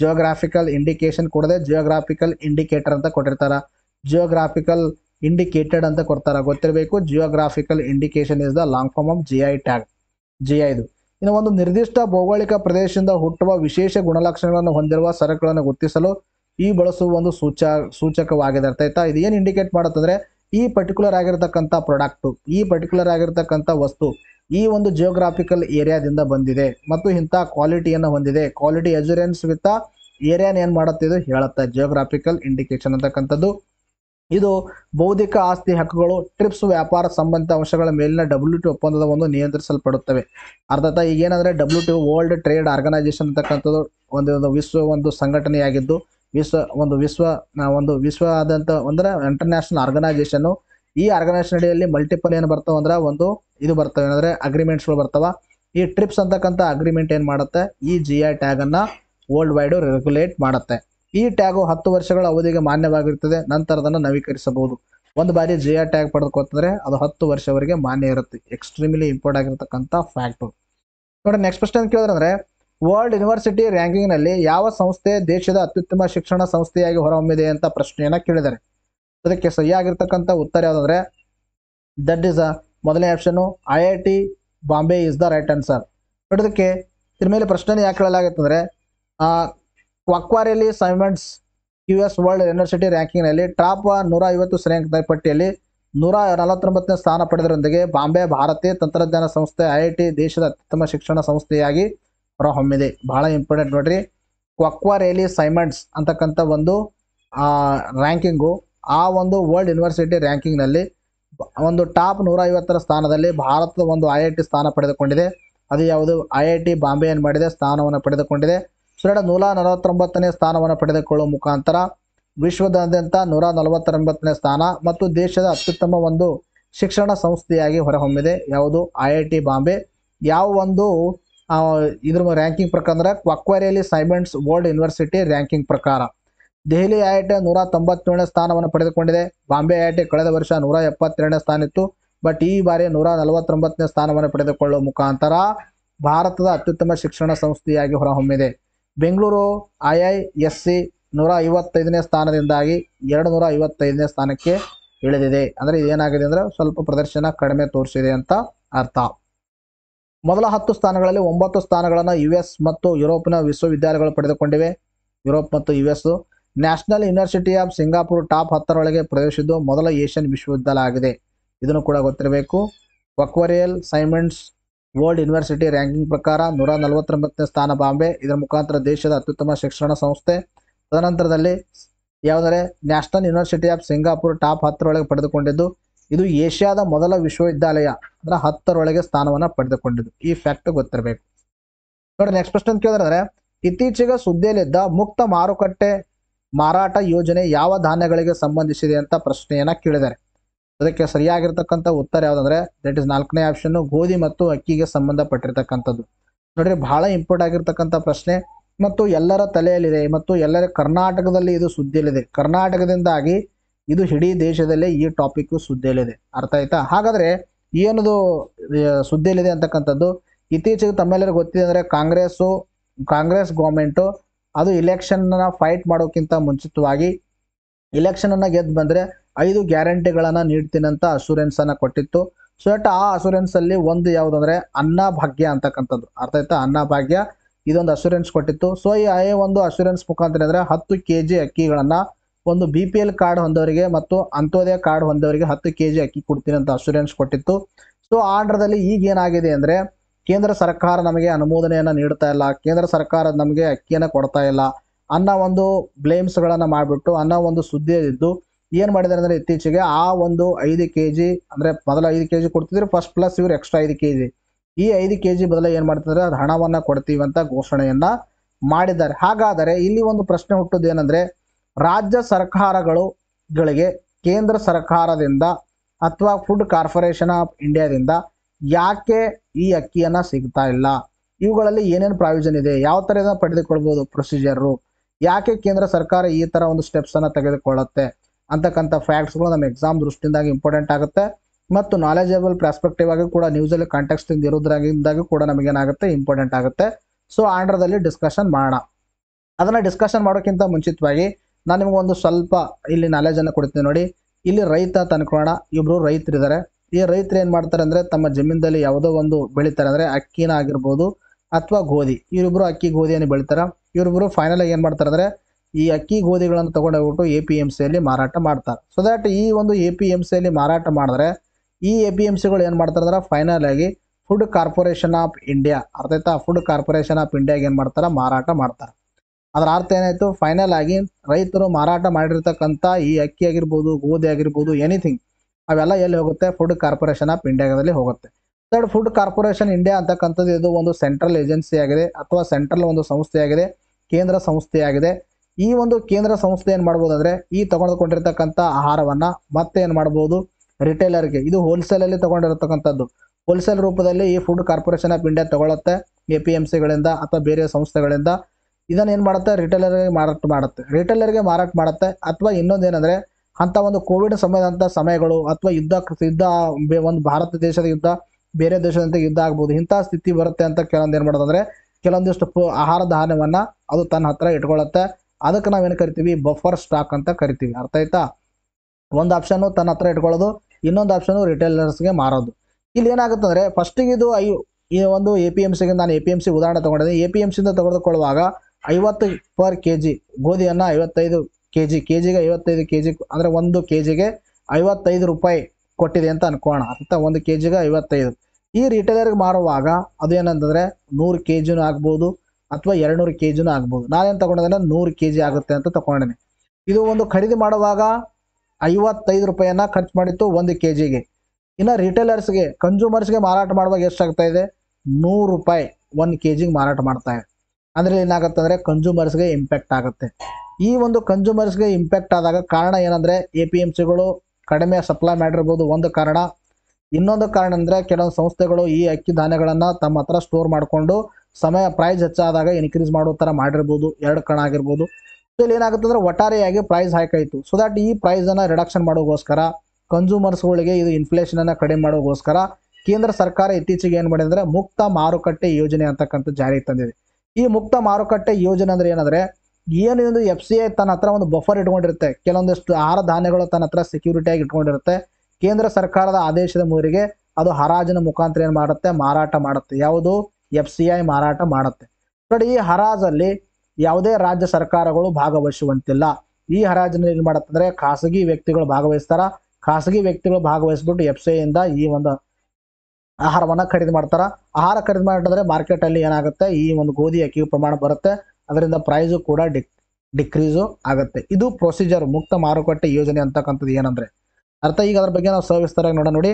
ಜಿಯೋಗ್ರಾಫಿಕಲ್ ಇಂಡಿಕೇಶನ್ ಕೊಡದೆ ಜಿಯೋಗ್ರಾಫಿಕಲ್ ಇಂಡಿಕೇಟರ್ ಅಂತ ಕೊಟ್ಟಿರ್ತಾರ ಜಿಯೋಗ್ರಾಫಿಕಲ್ ಇಂಡಿಕೇಟೆಡ್ ಅಂತ ಕೊಡ್ತಾರ ಗೊತ್ತಿರಬೇಕು geographical indication is the long form of G I tag G ಐದು ಇನ್ನು ಒಂದು ನಿರ್ದಿಷ್ಟ ಭೌಗೋಳಿಕ ಪ್ರದೇಶದಿಂದ ಹುಟ್ಟುವ ವಿಶೇಷ ಗುಣಲಕ್ಷಣಗಳನ್ನು ಹೊಂದಿರುವ ಸರಕುಗಳನ್ನು ಗುರುತಿಸಲು ಈ ಬಳಸುವ ಒಂದು ಸೂಚ ಸೂಚಕವಾಗಿದೆ ಅರ್ಥ ಆಯ್ತಾ ಇದು ಏನು ಇಂಡಿಕೇಟ್ ಮಾಡುತ್ತಂದ್ರೆ ಈ ಪರ್ಟಿಕ್ಯುಲರ್ ಆಗಿರತಕ್ಕಂಥ ಪ್ರಾಡಕ್ಟು ಈ ಪರ್ಟಿಕ್ಯುಲರ್ ಆಗಿರತಕ್ಕಂಥ ವಸ್ತು ಈ ಒಂದು ಜಿಯೋಗ್ರಾಫಿಕಲ್ ಏರಿಯಾದಿಂದ ಬಂದಿದೆ ಮತ್ತು ಇಂಥ ಕ್ವಾಲಿಟಿಯನ್ನು ಹೊಂದಿದೆ ಕ್ವಾಲಿಟಿ ಎಸೂರೆನ್ಸ್ ವಿತ್ ಏರಿಯಾನ ಏನು ಮಾಡುತ್ತೆ ಇದು ಹೇಳುತ್ತೆ ಜಿಯೋಗ್ರಾಫಿಕಲ್ ಇಂಡಿಕೇಶನ್ ಅಂತಕ್ಕಂಥದ್ದು ಇದು ಬೌದ್ಧಿಕ ಆಸ್ತಿ ಹಕ್ಕುಗಳು ಟ್ರಿಪ್ಸ್ ವ್ಯಾಪಾರ ಸಂಬಂಧಿತ ಅಂಶಗಳ ಮೇಲಿನ ಡಬ್ಲ್ಯೂ ಟಿ ಒಂದು ನಿಯಂತ್ರಿಸಲ್ಪಡುತ್ತವೆ ಅರ್ಥಾತ್ ಈಗೇನಂದರೆ W T world trade organisation ಅಂತಕ್ಕಂಥದ್ದು ಒಂದು ವಿಶ್ವ ಒಂದು ಸಂಘಟನೆಯಾಗಿದ್ದು ವಿಶ್ವ ಒಂದು ವಿಶ್ವ ಒಂದು ವಿಶ್ವ ಆದಂತ ಅಂದ್ರೆ ಇಂಟರ್ನ್ಯಾಷನಲ್ ಆರ್ಗನೈಸೇಷನ್ ಈ ಆರ್ಗನೈಸೇಷನ್ ಅಡಿಯಲ್ಲಿ ಮಲ್ಟಿಪಲ್ ಏನು ಬರ್ತಾವ ಅಂದ್ರೆ ಒಂದು ಇದು ಬರ್ತವೆ ಅಗ್ರಿಮೆಂಟ್ಸ್ ಗಳು ಬರ್ತಾವ ಈ ಟ್ರಿಪ್ಸ್ ಅಂತಕ್ಕಂಥ ಅಗ್ರಿಮೆಂಟ್ ಏನು ಮಾಡುತ್ತೆ ಈ ಜಿ ಐ ಟ್ಯಾಗನ್ನು ವರ್ಲ್ಡ್ ವೈಡು ರೆಗ್ಯುಲೇಟ್ ಮಾಡುತ್ತೆ ಈ ಟ್ಯಾಗು ಹತ್ತು ವರ್ಷಗಳ ಅವಧಿಗೆ ಮಾನ್ಯವಾಗಿರ್ತದೆ ನಂತರ ಅದನ್ನು ನವೀಕರಿಸಬಹುದು ಒಂದು ಬಾರಿ ಜಿ ಐ ಟ್ಯಾಗ್ ಪಡೆದುಕೊತಂದ್ರೆ ಅದು ಹತ್ತು ವರ್ಷವರೆಗೆ ಮಾನ್ಯ ಇರುತ್ತೆ ಎಕ್ಸ್ಟ್ರೀಮ್ಲಿ ಇಂಪಾರ್ಟ್ ಆಗಿರ್ತಕ್ಕಂಥ ಫ್ಯಾಕ್ಟು ನೋಡಿ ನೆಕ್ಸ್ಟ್ ಕ್ವಶನ್ ಕೇಳಿದ್ರೆ ವರ್ಲ್ಡ್ ಯೂನಿವರ್ಸಿಟಿ ರ್ಯಾಂಕಿಂಗ್ನಲ್ಲಿ ಯಾವ ಸಂಸ್ಥೆ ದೇಶದ ಅತ್ಯುತ್ತಮ ಶಿಕ್ಷಣ ಸಂಸ್ಥೆಯಾಗಿ ಹೊರಹೊಮ್ಮಿದೆ ಅಂತ ಪ್ರಶ್ನೆಯನ್ನು ಕೇಳಿದ್ದಾರೆ ಅದಕ್ಕೆ ಸರಿಯಾಗಿರ್ತಕ್ಕಂಥ ಉತ್ತರ ಯಾವುದಂದ್ರೆ ದಟ್ ಈಸ್ ಅ ಮೊದಲನೇ option I I T Bombay is the right answer ಇದಕ್ಕೆ ಇದ್ರ ಮೇಲೆ ಪ್ರಶ್ನೆ ಯಾಕೆ ಹೇಳಲಾಗುತ್ತಂದ್ರೆ Quacquarelli Symonds U S world university ರ್ಯಾಂಕಿಂಗ್ನಲ್ಲಿ ಟಾಪ್ ನೂರ ಐವತ್ತು ಶ್ರೇಯಾಂಕದ ಪಟ್ಟಿಯಲ್ಲಿ ನೂರ ನಲವತ್ತೊಂಬತ್ತನೇ ಸ್ಥಾನ ಪಡೆದರೊಂದಿಗೆ ಬಾಂಬೆ ಭಾರತೀಯ ತಂತ್ರಜ್ಞಾನ ಸಂಸ್ಥೆ ಐ ಐ ಟಿ ದೇಶದ ಅತ್ಯುತ್ತಮ ಶಿಕ್ಷಣ ಸಂಸ್ಥೆಯಾಗಿ ಹೊರಹೊಮ್ಮಿದೆ ಬಹಳ ಇಂಪಾರ್ಟೆಂಟ್ ನೋಡ್ರಿ ರೇಲಿ ಸೈಮಂಡ್ಸ್ ಅಂತಕ್ಕಂಥ ಒಂದು ರ್ಯಾಂಕಿಂಗು ಆ ಒಂದು ವರ್ಲ್ಡ್ ಯೂನಿವರ್ಸಿಟಿ ರ್ಯಾಂಕಿಂಗ್ನಲ್ಲಿ ಒಂದು ಟಾಪ್ ನೂರ ಐವತ್ತರ ಸ್ಥಾನದಲ್ಲಿ ಭಾರತದ ಒಂದು ಐ ಐ ಟಿ ಸ್ಥಾನ ಪಡೆದುಕೊಂಡಿದೆ ಅದು ಯಾವುದು ಐ ಐ ಟಿ ಬಾಂಬೆ ಏನು ಮಾಡಿದೆ ಸ್ಥಾನವನ್ನು ಪಡೆದುಕೊಂಡಿದೆ ಸುರಡ ನೂರ ನಲವತ್ತೊಂಬತ್ತನೇ ಸ್ಥಾನವನ್ನು ಪಡೆದುಕೊಳ್ಳುವ ಮುಖಾಂತರ ವಿಶ್ವದಾದ್ಯಂತ ನೂರ ನಲವತ್ತೊಂಬತ್ತನೇ ಸ್ಥಾನ ಮತ್ತು ದೇಶದ ಅತ್ಯುತ್ತಮ ಒಂದು ಶಿಕ್ಷಣ ಸಂಸ್ಥೆಯಾಗಿ ಹೊರಹೊಮ್ಮಿದೆ ಯಾವುದು ಐ ಐ ಟಿ ಬಾಂಬೆ ಯಾವ ಒಂದು ಇದ್ರ ರ್ಯಾಂಕಿಂಗ್ ಪ್ರಕಾರ ಅಂದ್ರೆ Quacquarelli Symonds world university ranking ಪ್ರಕಾರ ದೆಹಲಿ ಟಿ ನೂರ ತೊಂಬತ್ತೇಳನೇ ಸ್ಥಾನವನ್ನು ಪಡೆದುಕೊಂಡಿದೆ ಬಾಂಬೆ ಟಿ ಕಳೆದ ವರ್ಷ ನೂರ ಎಪ್ಪತ್ತೆರಡನೇ ಸ್ಥಾನ ಇತ್ತು ಬಟ್ ಈ ಬಾರಿ ನೂರ ನಲವತ್ತೊಂಬತ್ತನೇ ಸ್ಥಾನವನ್ನು ಪಡೆದುಕೊಳ್ಳುವ ಮುಖಾಂತರ ಭಾರತದ ಅತ್ಯುತ್ತಮ ಶಿಕ್ಷಣ ಸಂಸ್ಥೆಯಾಗಿ ಹೊರಹೊಮ್ಮಿದೆ Bengaluru I I S C ನೂರ ಐವತ್ತೈದನೇ ಸ್ಥಾನದಿಂದಾಗಿ ಎರಡು ನೂರ ಐವತ್ತೈದನೇ ಸ್ಥಾನಕ್ಕೆ ಇಳಿದಿದೆ ಅಂದರೆ ಏನಾಗಿದೆ ಅಂದರೆ ಸ್ವಲ್ಪ ಪ್ರದರ್ಶನ ಕಡಿಮೆ ತೋರಿಸಿದೆ ಅಂತ ಅರ್ಥ ಮೊದಲ ಹತ್ತು ಸ್ಥಾನಗಳಲ್ಲಿ ಒಂಬತ್ತು ಸ್ಥಾನಗಳನ್ನು ಯು ಎಸ್ ಮತ್ತು ಯುರೋಪಿನ ವಿಶ್ವವಿದ್ಯಾಲಯಗಳು ಪಡೆದುಕೊಂಡಿವೆ ಯುರೋಪ್ ಮತ್ತು U S national university of Singapore top ಹತ್ತರೊಳಗೆ ಪ್ರವೇಶಿದ್ದು ಮೊದಲ ಏಷ್ಯನ್ ವಿಶ್ವವಿದ್ಯಾಲಯ ಆಗಿದೆ ಇದನ್ನು ಕೂಡ ಗೊತ್ತಿರಬೇಕು Quacquarelli Symonds world university ranking ಪ್ರಕಾರ ನೂರ ನಲವತ್ತೊಂಬತ್ತನೇ ಸ್ಥಾನ ಬಾಂಬೆ ಇದರ ಮುಖಾಂತರ ದೇಶದ ಅತ್ಯುತ್ತಮ ಶಿಕ್ಷಣ ಸಂಸ್ಥೆ ತದನಂತರದಲ್ಲಿ ಯಾವುದಾದ್ರೆ national university of Singapore top ಹತ್ತರೊಳಗೆ ಪಡೆದುಕೊಂಡಿದ್ದು ಇದು ಏಷ್ಯಾದ ಮೊದಲ ವಿಶ್ವವಿದ್ಯಾಲಯ ಅಂದ್ರೆ ಹತ್ತರೊಳಗೆ ಸ್ಥಾನವನ್ನ ಪಡೆದುಕೊಂಡಿದ್ದು ಈ ಫ್ಯಾಕ್ಟ್ ಗೊತ್ತಿರಬೇಕು ನೋಡಿ ನೆಕ್ಸ್ಟ್ ಪ್ರಶ್ನೆ ಅಂತ ಕೇಳಿದ್ರೆ ಇತ್ತೀಚೆಗೆ ಸುದ್ದಿಯಲ್ಲಿದ್ದ ಮುಕ್ತ ಮಾರುಕಟ್ಟೆ ಮಾರಾಟ ಯೋಜನೆ ಯಾವ ಧಾನ್ಯಗಳಿಗೆ ಸಂಬಂಧಿಸಿದೆ ಅಂತ ಪ್ರಶ್ನೆಯನ್ನ ಕೇಳಿದ್ದಾರೆ ಅದಕ್ಕೆ ಸರಿಯಾಗಿರ್ತಕ್ಕಂಥ ಉತ್ತರ ಯಾವ್ದಂದ್ರೆ ದಟ್ ಇಸ್ ನಾಲ್ಕನೇ ಆಪ್ಷನ್ ಗೋಧಿ ಮತ್ತು ಅಕ್ಕಿಗೆ ಸಂಬಂಧಪಟ್ಟಿರ್ತಕ್ಕಂಥದ್ದು ನೋಡ್ರಿ ಬಹಳ ಇಂಪಾರ್ಟ್ ಆಗಿರ್ತಕ್ಕಂಥ ಪ್ರಶ್ನೆ ಮತ್ತು ಎಲ್ಲರ ತಲೆಯಲ್ಲಿದೆ ಮತ್ತು ಎಲ್ಲರ ಕರ್ನಾಟಕದಲ್ಲಿ ಇದು ಸುದ್ದಿಯಲ್ಲಿದೆ ಕರ್ನಾಟಕದಿಂದಾಗಿ ಇದು ಇಡೀ ದೇಶದಲ್ಲೇ ಈ ಟಾಪಿಕ್ಕು ಸುದ್ದಿಯಲ್ಲಿದೆ ಅರ್ಥ ಆಯ್ತಾ ಹಾಗಾದರೆ ಏನದು ಸುದ್ದಿಯಲ್ಲಿದೆ ಅಂತಕ್ಕಂಥದ್ದು ಇತ್ತೀಚೆಗೆ ತಮ್ಮೆಲ್ಲರಿಗೂ ಗೊತ್ತಿದೆ ಅಂದರೆ ಕಾಂಗ್ರೆಸ್ಸು ಕಾಂಗ್ರೆಸ್ ಗೌರ್ಮೆಂಟು ಅದು ಇಲೆಕ್ಷನ್ನ ಫೈಟ್ ಮಾಡೋಕ್ಕಿಂತ ಮುಂಚಿತವಾಗಿ ಇಲೆಕ್ಷನನ್ನು ಗೆದ್ದು ಬಂದರೆ ಐದು ಗ್ಯಾರಂಟಿಗಳನ್ನು ನೀಡ್ತೀನಿ ಅಂತ ಅಶೂರೆನ್ಸನ್ನು ಕೊಟ್ಟಿತ್ತು ಸೊ ಅಟ್ ಆ ಅಶೂರೆನ್ಸಲ್ಲಿ ಒಂದು ಅನ್ನ ಅನ್ನಭಾಗ್ಯ ಅಂತಕ್ಕಂಥದ್ದು ಅರ್ಥ ಆಯ್ತಾ ಅನ್ನಭಾಗ್ಯ ಇದೊಂದು ಅಶೂರೆನ್ಸ್ ಕೊಟ್ಟಿತ್ತು ಸೊ ಈ ಒಂದು ಅಶೂರೆನ್ಸ್ ಮುಖಾಂತರ ಅಂದರೆ ಹತ್ತು ಕೆ ಜಿ ಅಕ್ಕಿಗಳನ್ನು ಒಂದು ಬಿ ಪಿ ಎಲ್ ಕಾರ್ಡ್ ಹೊಂದವರಿಗೆ ಮತ್ತು ಅಂತ್ಯೋದಯ ಕಾರ್ಡ್ ಹೊಂದವರಿಗೆ ಹತ್ತು ಕೆ ಜಿ ಅಕ್ಕಿ ಕೊಡ್ತೀನಿ ಅಂತ ಅಶೂರೆನ್ಸ್ ಕೊಟ್ಟಿತ್ತು ಸೊ ಆರ್ಡರ್ದಲ್ಲಿ ಈಗ ಏನಾಗಿದೆ ಅಂದರೆ ಕೇಂದ್ರ ಸರ್ಕಾರ ನಮಗೆ ಅನುಮೋದನೆಯನ್ನು ನೀಡ್ತಾ ಇಲ್ಲ ಕೇಂದ್ರ ಸರ್ಕಾರ ನಮಗೆ ಅಕ್ಕಿಯನ್ನು ಕೊಡ್ತಾ ಇಲ್ಲ ಅನ್ನೋ ಒಂದು ಬ್ಲೇಮ್ಸ್ಗಳನ್ನು ಮಾಡಿಬಿಟ್ಟು ಅನ್ನೋ ಒಂದು ಸುದ್ದಿ ಇದ್ದು ಏನು ಮಾಡಿದ್ದಾರೆ ಅಂದರೆ ಇತ್ತೀಚೆಗೆ ಆ ಒಂದು ಐದು ಕೆ ಜಿ ಅಂದರೆ ಮೊದಲ ಐದು ಕೆ ಜಿ ಕೊಡ್ತಿದ್ರು ಫಸ್ಟ್ ಪ್ಲಸ್ ಇವರು ಎಕ್ಸ್ಟ್ರಾ ಐದು ಕೆ ಜಿ ಈ ಐದು ಕೆ ಜಿ ಬದಲು ಏನು ಮಾಡ್ತಿದ್ರೆ ಅದು ಹಣವನ್ನು ಕೊಡ್ತೀವಿ ಅಂತ ಘೋಷಣೆಯನ್ನು ಮಾಡಿದ್ದಾರೆ ಹಾಗಾದರೆ ಇಲ್ಲಿ ಒಂದು ಪ್ರಶ್ನೆ ಹುಟ್ಟೋದು ಏನಂದರೆ ರಾಜ್ಯ ಸರ್ಕಾರಗಳುಗಳಿಗೆ ಕೇಂದ್ರ ಸರ್ಕಾರದಿಂದ ಅಥವಾ ಫುಡ್ ಕಾರ್ಪೊರೇಷನ್ ಆಫ್ ಇಂಡಿಯಾದಿಂದ ಯಾಕೆ ಈ ಅಕ್ಕಿಯನ್ನು ಸಿಗ್ತಾ ಇಲ್ಲ ಇವುಗಳಲ್ಲಿ ಏನೇನು ಪ್ರಾವಿಷನ್ ಇದೆ ಯಾವ ಥರದ ಪಡೆದುಕೊಳ್ಬಹುದು ಪಡೆದುಕೊಳ್ಬೋದು ಪ್ರೊಸೀಜರು ಯಾಕೆ ಕೇಂದ್ರ ಸರ್ಕಾರ ಈ ಥರ ಒಂದು ಸ್ಟೆಪ್ಸನ್ನು ತೆಗೆದುಕೊಳ್ಳುತ್ತೆ ಅಂತಕ್ಕಂಥ ಫ್ಯಾಕ್ಟ್ಸ್ಗಳು ನಮ್ಮ ಎಕ್ಸಾಮ್ ದೃಷ್ಟಿಯಿಂದಾಗಿ ಇಂಪಾರ್ಟೆಂಟ್ ಆಗುತ್ತೆ ಮತ್ತು ನಾಲೆಜಬಲ್ ಪ್ರಾಸ್ಪೆಕ್ಟಿವ್ ಆಗಿ ಕೂಡ ನ್ಯೂಸಲ್ಲಿ ಕಾಂಟೆಕ್ಸ್ಟಿಂದ ಇರೋದ್ರಾಗಿಂದಾಗಿ ಕೂಡ ನಮಗೇನಾಗುತ್ತೆ ಇಂಪಾರ್ಟೆಂಟ್ ಆಗುತ್ತೆ ಸೊ ಆಂಡ್ರದಲ್ಲಿ ಡಿಸ್ಕಷನ್ ಮಾಡೋಣ ಅದನ್ನು ಡಿಸ್ಕಷನ್ ಮಾಡೋಕ್ಕಿಂತ ಮುಂಚಿತವಾಗಿ ನಾನು ಒಂದು ಸ್ವಲ್ಪ ಇಲ್ಲಿ ನಾಲೆಜನ್ನು ಕೊಡ್ತೀನಿ ನೋಡಿ ಇಲ್ಲಿ ರೈತ ಇಬ್ರು ಇಬ್ಬರು ರೈತರಿದ್ದಾರೆ ಈ ರೈತರು ಏನು ಮಾಡ್ತಾರೆ ಅಂದರೆ ತಮ್ಮ ಜಮೀನದಲ್ಲಿ ಯಾವುದೋ ಒಂದು ಬೆಳೀತಾರೆ ಅಂದ್ರೆ ಅಕ್ಕಿನ ಆಗಿರ್ಬೋದು ಅಥವಾ ಗೋಧಿ ಇವರಿಬ್ಬರು ಅಕ್ಕಿ ಗೋಧಿಯನ್ನು ಬೆಳೀತಾರೆ ಇವರಿಬ್ಬರು ಫೈನಲ್ ಆಗಿ ಏನು ಮಾಡ್ತಾರೆ ಅಂದರೆ ಈ ಅಕ್ಕಿ ಗೋಧಿಗಳನ್ನು ತೊಗೊಂಡೋಗ್ಬಿಟ್ಟು ಎ ಪಿ ಎಮ್ ಸಿಯಲ್ಲಿ ಮಾರಾಟ ಮಾಡ್ತಾರೆ ಸೊ ದಟ್ ಈ ಒಂದು ಎ ಪಿ ಎಮ್ ಸಿಯಲ್ಲಿ ಮಾರಾಟ ಮಾಡಿದ್ರೆ ಈ ಎ ಪಿ ಎಮ್ ಸಿಗಳು ಏನು ಮಾಡ್ತಾರೆ ಅಂದ್ರೆ ಫೈನಲ್ ಆಗಿ ಫುಡ್ ಕಾರ್ಪೊರೇಷನ್ ಆಫ್ ಇಂಡಿಯಾ ಆಯ್ತಾ ಫುಡ್ ಕಾರ್ಪೊರೇಷನ್ ಆಫ್ ಇಂಡಿಯಾಗ ಏನು ಮಾಡ್ತಾರೆ ಮಾರಾಟ ಮಾಡ್ತಾರೆ ಅದರ ಅರ್ಥ ಏನಾಯಿತು ಫೈನಲ್ ಆಗಿ ರೈತರು ಮಾರಾಟ ಮಾಡಿರ್ತಕ್ಕಂಥ ಈ ಅಕ್ಕಿ ಆಗಿರ್ಬೋದು ಗೋಧಿ ಆಗಿರ್ಬೋದು ಎನಿಥಿಂಗ್ ಅವೆಲ್ಲ ಎಲ್ಲಿ ಹೋಗುತ್ತೆ ಫುಡ್ ಕಾರ್ಪೊರೇಷನ್ ಆಫ್ ಇಂಡಿಯಾದಲ್ಲಿ ಹೋಗುತ್ತೆ ಥರ್ಡ್ ಫುಡ್ ಕಾರ್ಪೊರೇಷನ್ ಇಂಡಿಯಾ ಅಂತಕ್ಕಂಥದ್ದು ಇದು ಒಂದು ಸೆಂಟ್ರಲ್ ಏಜೆನ್ಸಿ ಆಗಿದೆ ಅಥವಾ ಸೆಂಟ್ರಲ್ ಒಂದು ಸಂಸ್ಥೆಯಾಗಿದೆ ಕೇಂದ್ರ ಸಂಸ್ಥೆಯಾಗಿದೆ ಈ ಒಂದು ಕೇಂದ್ರ ಸಂಸ್ಥೆ ಏನು ಮಾಡ್ಬೋದು ಅಂದರೆ ಈ ತಗೊಂಡುಕೊಂಡಿರ್ತಕ್ಕಂಥ ಆಹಾರವನ್ನು ಮತ್ತೆ ಏನು ಮಾಡ್ಬೋದು ರಿಟೇಲರ್ಗೆ ಇದು ಹೋಲ್ಸೇಲಲ್ಲಿ ತೊಗೊಂಡಿರತಕ್ಕಂಥದ್ದು ಹೋಲ್ಸೇಲ್ ರೂಪದಲ್ಲಿ ಈ ಫುಡ್ ಕಾರ್ಪೊರೇಷನ್ ಆಫ್ ಇಂಡಿಯಾ ತಗೊಳುತ್ತೆ ಎ ಪಿ ಎಮ್ ಸಿಗಳಿಂದ ಅಥವಾ ಬೇರೆ ಸಂಸ್ಥೆಗಳಿಂದ ಇದನ್ನು ಏನು ಮಾಡುತ್ತೆ ರಿಟೇಲರ್ಗೆ ಮಾರಾಟ ಮಾಡುತ್ತೆ ರಿಟೇಲರ್ಗೆ ಮಾರಾಟ ಮಾಡುತ್ತೆ ಅಥವಾ ಇನ್ನೊಂದು ಏನಂದರೆ ಅಂಥ ಒಂದು ಕೋವಿಡ್ ಸಮಯದಂಥ ಸಮಯಗಳು ಅಥವಾ ಯುದ್ಧ ಯುದ್ಧ ಒಂದು ಭಾರತ ದೇಶದ ಯುದ್ಧ ಬೇರೆ ದೇಶದಂತೆ ಯುದ್ಧ ಆಗ್ಬೋದು ಇಂಥ ಸ್ಥಿತಿ ಬರುತ್ತೆ ಅಂತ ಕೆಲವೊಂದು ಏನು ಮಾಡೋದಂದರೆ ಕೆಲವೊಂದಿಷ್ಟು ಆಹಾರ ಧಾನ್ಯವನ್ನು ಅದು ತನ್ನ ಹತ್ರ ಇಟ್ಕೊಳ್ಳುತ್ತೆ ಅದಕ್ಕೆ ನಾವೇನು ಕರಿತೀವಿ ಬಫರ್ ಸ್ಟಾಕ್ ಅಂತ ಕರಿತೀವಿ ಅರ್ಥ ಆಯ್ತಾ ಒಂದು ಆಪ್ಷನ್ನು ತನ್ನ ಹತ್ರ ಇಟ್ಕೊಳ್ಳೋದು ಇನ್ನೊಂದು ಆಪ್ಷನ್ನು ರಿಟೇಲರ್ಸ್ಗೆ ಮಾರೋದು ಇಲ್ಲಿ ಏನಾಗುತ್ತೆ ಅಂದರೆ ಫಸ್ಟಿಗೆ ಇದು ಐ ಈ ಒಂದು ಎ ಪಿ ಎಮ್ ಸಿಗೆ ನಾನು ಎ ಪಿ ಎಮ್ ಸಿ ಉದಾಹರಣೆ ತೊಗೊಂಡಿದ್ದೀನಿ ಎ ಪಿ ಎಮ್ ಸಿಯಿಂದ ತೆಗೆದುಕೊಳ್ಳುವಾಗ ಐವತ್ತು ಪರ್ ಕೆ ಜಿ ಗೋಧಿಯನ್ನು ಐವತ್ತೈದು ಕೆ ಜಿ ಕೆ ಜಿಗೆ ಐವತ್ತೈದು ಕೆ ಜಿ ಅಂದರೆ ಒಂದು ಕೆ ಜಿಗೆ ಐವತ್ತೈದು ರೂಪಾಯಿ ಕೊಟ್ಟಿದೆ ಅಂತ ಅನ್ಕೋಣ ಅಂತ ಒಂದು ಕೆ ಜಿಗೆ ಐವತ್ತೈದು ಈ ರಿಟೇಲರ್ಗೆ ಮಾರುವಾಗ ಅದೇನಂತಂದರೆ ನೂರು ಕೆ ಜಿನೂ ಆಗ್ಬೋದು ಅಥವಾ ಎರಡು ನೂರು ಕೆ ಜಿನೂ ಆಗ್ಬೋದು ನಾನೇನು ತೊಗೊಂಡಿದ್ದೇನೆ ನೂರು ಕೆ ಜಿ ಆಗುತ್ತೆ ಅಂತ ತೊಗೊಂಡಿನಿ ಇದು ಒಂದು ಖರೀದಿ ಮಾಡುವಾಗ ಐವತ್ತೈದು ರೂಪಾಯಿಯನ್ನು ಖರ್ಚು ಮಾಡಿತ್ತು ಒಂದು ಕೆ ಜಿಗೆ ಇನ್ನು ರಿಟೇಲರ್ಸ್ಗೆ ಕನ್ಸೂಮರ್ಸ್ಗೆ ಮಾರಾಟ ಮಾಡುವಾಗ ಎಷ್ಟಾಗ್ತಾ ಇದೆ ನೂರು ರೂಪಾಯಿ ಒಂದು ಕೆ ಜಿಗೆ ಮಾರಾಟ ಮಾಡ್ತಾ ಇದೆ ಅಂದರೆ ಏನಾಗುತ್ತೆ ಕನ್ಸೂಮರ್ಸ್ಗೆ ಇಂಪ್ಯಾಕ್ಟ್ ಆಗುತ್ತೆ ಈ ಒಂದು ಕನ್ಸೂಮರ್ಸ್ಗೆ ಇಂಪ್ಯಾಕ್ಟ್ ಆದಾಗ ಕಾರಣ ಏನಂದರೆ ಎ ಪಿ ಎಮ್ ಸಿಗಳು ಕಡಿಮೆ ಸಪ್ಲೈ ಮಾಡಿರ್ಬೋದು ಒಂದು ಕಾರಣ ಇನ್ನೊಂದು ಕಾರಣ ಅಂದರೆ ಕೆಲವೊಂದು ಸಂಸ್ಥೆಗಳು ಈ ಅಕ್ಕಿ ಧಾನ್ಯಗಳನ್ನು ತಮ್ಮ ಹತ್ರ ಸ್ಟೋರ್ ಮಾಡಿಕೊಂಡು ಸಮಯ ಪ್ರೈಸ್ ಹೆಚ್ಚಾದಾಗ ಇನ್ಕ್ರೀಸ್ ಮಾಡೋ ಥರ ಮಾಡಿರ್ಬೋದು ಎರಡು ಕಣ ಆಗಿರ್ಬೋದು ಸೊ ಇಲ್ಲಿ ಏನಾಗುತ್ತೆ ಅಂದರೆ ಒಟ್ಟಾರೆಯಾಗಿ ಪ್ರೈಸ್ ಹಾಕಾಯಿತು ಸೊ ದಟ್ ಈ ಪ್ರೈಸನ್ನು ರಿಡಕ್ಷನ್ ಮಾಡೋಕ್ಕೋಸ್ಕರ ಕನ್ಸೂಮರ್ಸ್ಗಳಿಗೆ ಇದು ಇನ್ಫ್ಲೇಷನನ್ನು ಕಡಿಮೆ ಮಾಡೋಕ್ಕೋಸ್ಕರ ಕೇಂದ್ರ ಸರ್ಕಾರ ಇತ್ತೀಚೆಗೆ ಏನು ಮಾಡಿದೆ ಅಂದರೆ ಮುಕ್ತ ಮಾರುಕಟ್ಟೆ ಯೋಜನೆ ಅಂತಕ್ಕಂಥ ಜಾರಿಗೆ ತಂದಿದೆ ಈ ಮುಕ್ತ ಮಾರುಕಟ್ಟೆ ಯೋಜನೆ ಅಂದ್ರೆ ಏನಂದ್ರೆ ಏನು ಒಂದು ಎಫ್ ಸಿ ಐ ತನ್ನ ಹತ್ರ ಒಂದು ಬಫರ್ ಇಟ್ಕೊಂಡಿರುತ್ತೆ ಕೆಲವೊಂದಿಷ್ಟು ಆಹಾರ ಧಾನ್ಯಗಳು ತನ್ನ ಹತ್ರ ಸೆಕ್ಯೂರಿಟಿ ಆಗಿ ಇಟ್ಕೊಂಡಿರುತ್ತೆ ಕೇಂದ್ರ ಸರ್ಕಾರದ ಆದೇಶದ ಮೂರಿಗೆ ಅದು ಹರಾಜಿನ ಮುಖಾಂತರ ಏನು ಮಾಡುತ್ತೆ ಮಾರಾಟ ಮಾಡುತ್ತೆ ಯಾವುದು ಎಫ್ ಸಿ ಐ ಮಾರಾಟ ಮಾಡುತ್ತೆ ನೋಡಿ ಈ ಹರಾಜಲ್ಲಿ ಯಾವುದೇ ರಾಜ್ಯ ಸರ್ಕಾರಗಳು ಭಾಗವಹಿಸುವಂತಿಲ್ಲ ಈ ಹರಾಜಿನಲ್ಲಿ ಏನು ಮಾಡುತ್ತೆ ಖಾಸಗಿ ವ್ಯಕ್ತಿಗಳು ಭಾಗವಹಿಸ್ತಾರ ಖಾಸಗಿ ವ್ಯಕ್ತಿಗಳು ಭಾಗವಹಿಸ್ಬಿಟ್ಟು ಎಫ್ ಸಿ ಐಯಿಂದ ಈ ಒಂದು ಆಹಾರವನ್ನು ಖರೀದಿ ಮಾಡ್ತಾರ ಆಹಾರ ಖರೀದಿ ಮಾಡಿದ್ರೆ ಮಾರ್ಕೆಟಲ್ಲಿ ಏನಾಗುತ್ತೆ ಈ ಒಂದು ಗೋಧಿ ಅಕ್ಕಿ ಪ್ರಮಾಣ ಬರುತ್ತೆ ಅದರಿಂದ ಪ್ರೈಸು ಕೂಡ ಡಿಕ್ ಡಿಕ್ರೀಸು ಆಗುತ್ತೆ ಇದು ಪ್ರೊಸೀಜರ್ ಮುಕ್ತ ಮಾರುಕಟ್ಟೆ ಯೋಜನೆ ಅಂತಕ್ಕಂಥದ್ದು ಏನಂದರೆ ಅರ್ಥ ಈಗ ಅದ್ರ ಬಗ್ಗೆ ನಾವು ಸವಿಸ್ತಾರಾಗಿ ನೋಡೋಣ ನೋಡಿ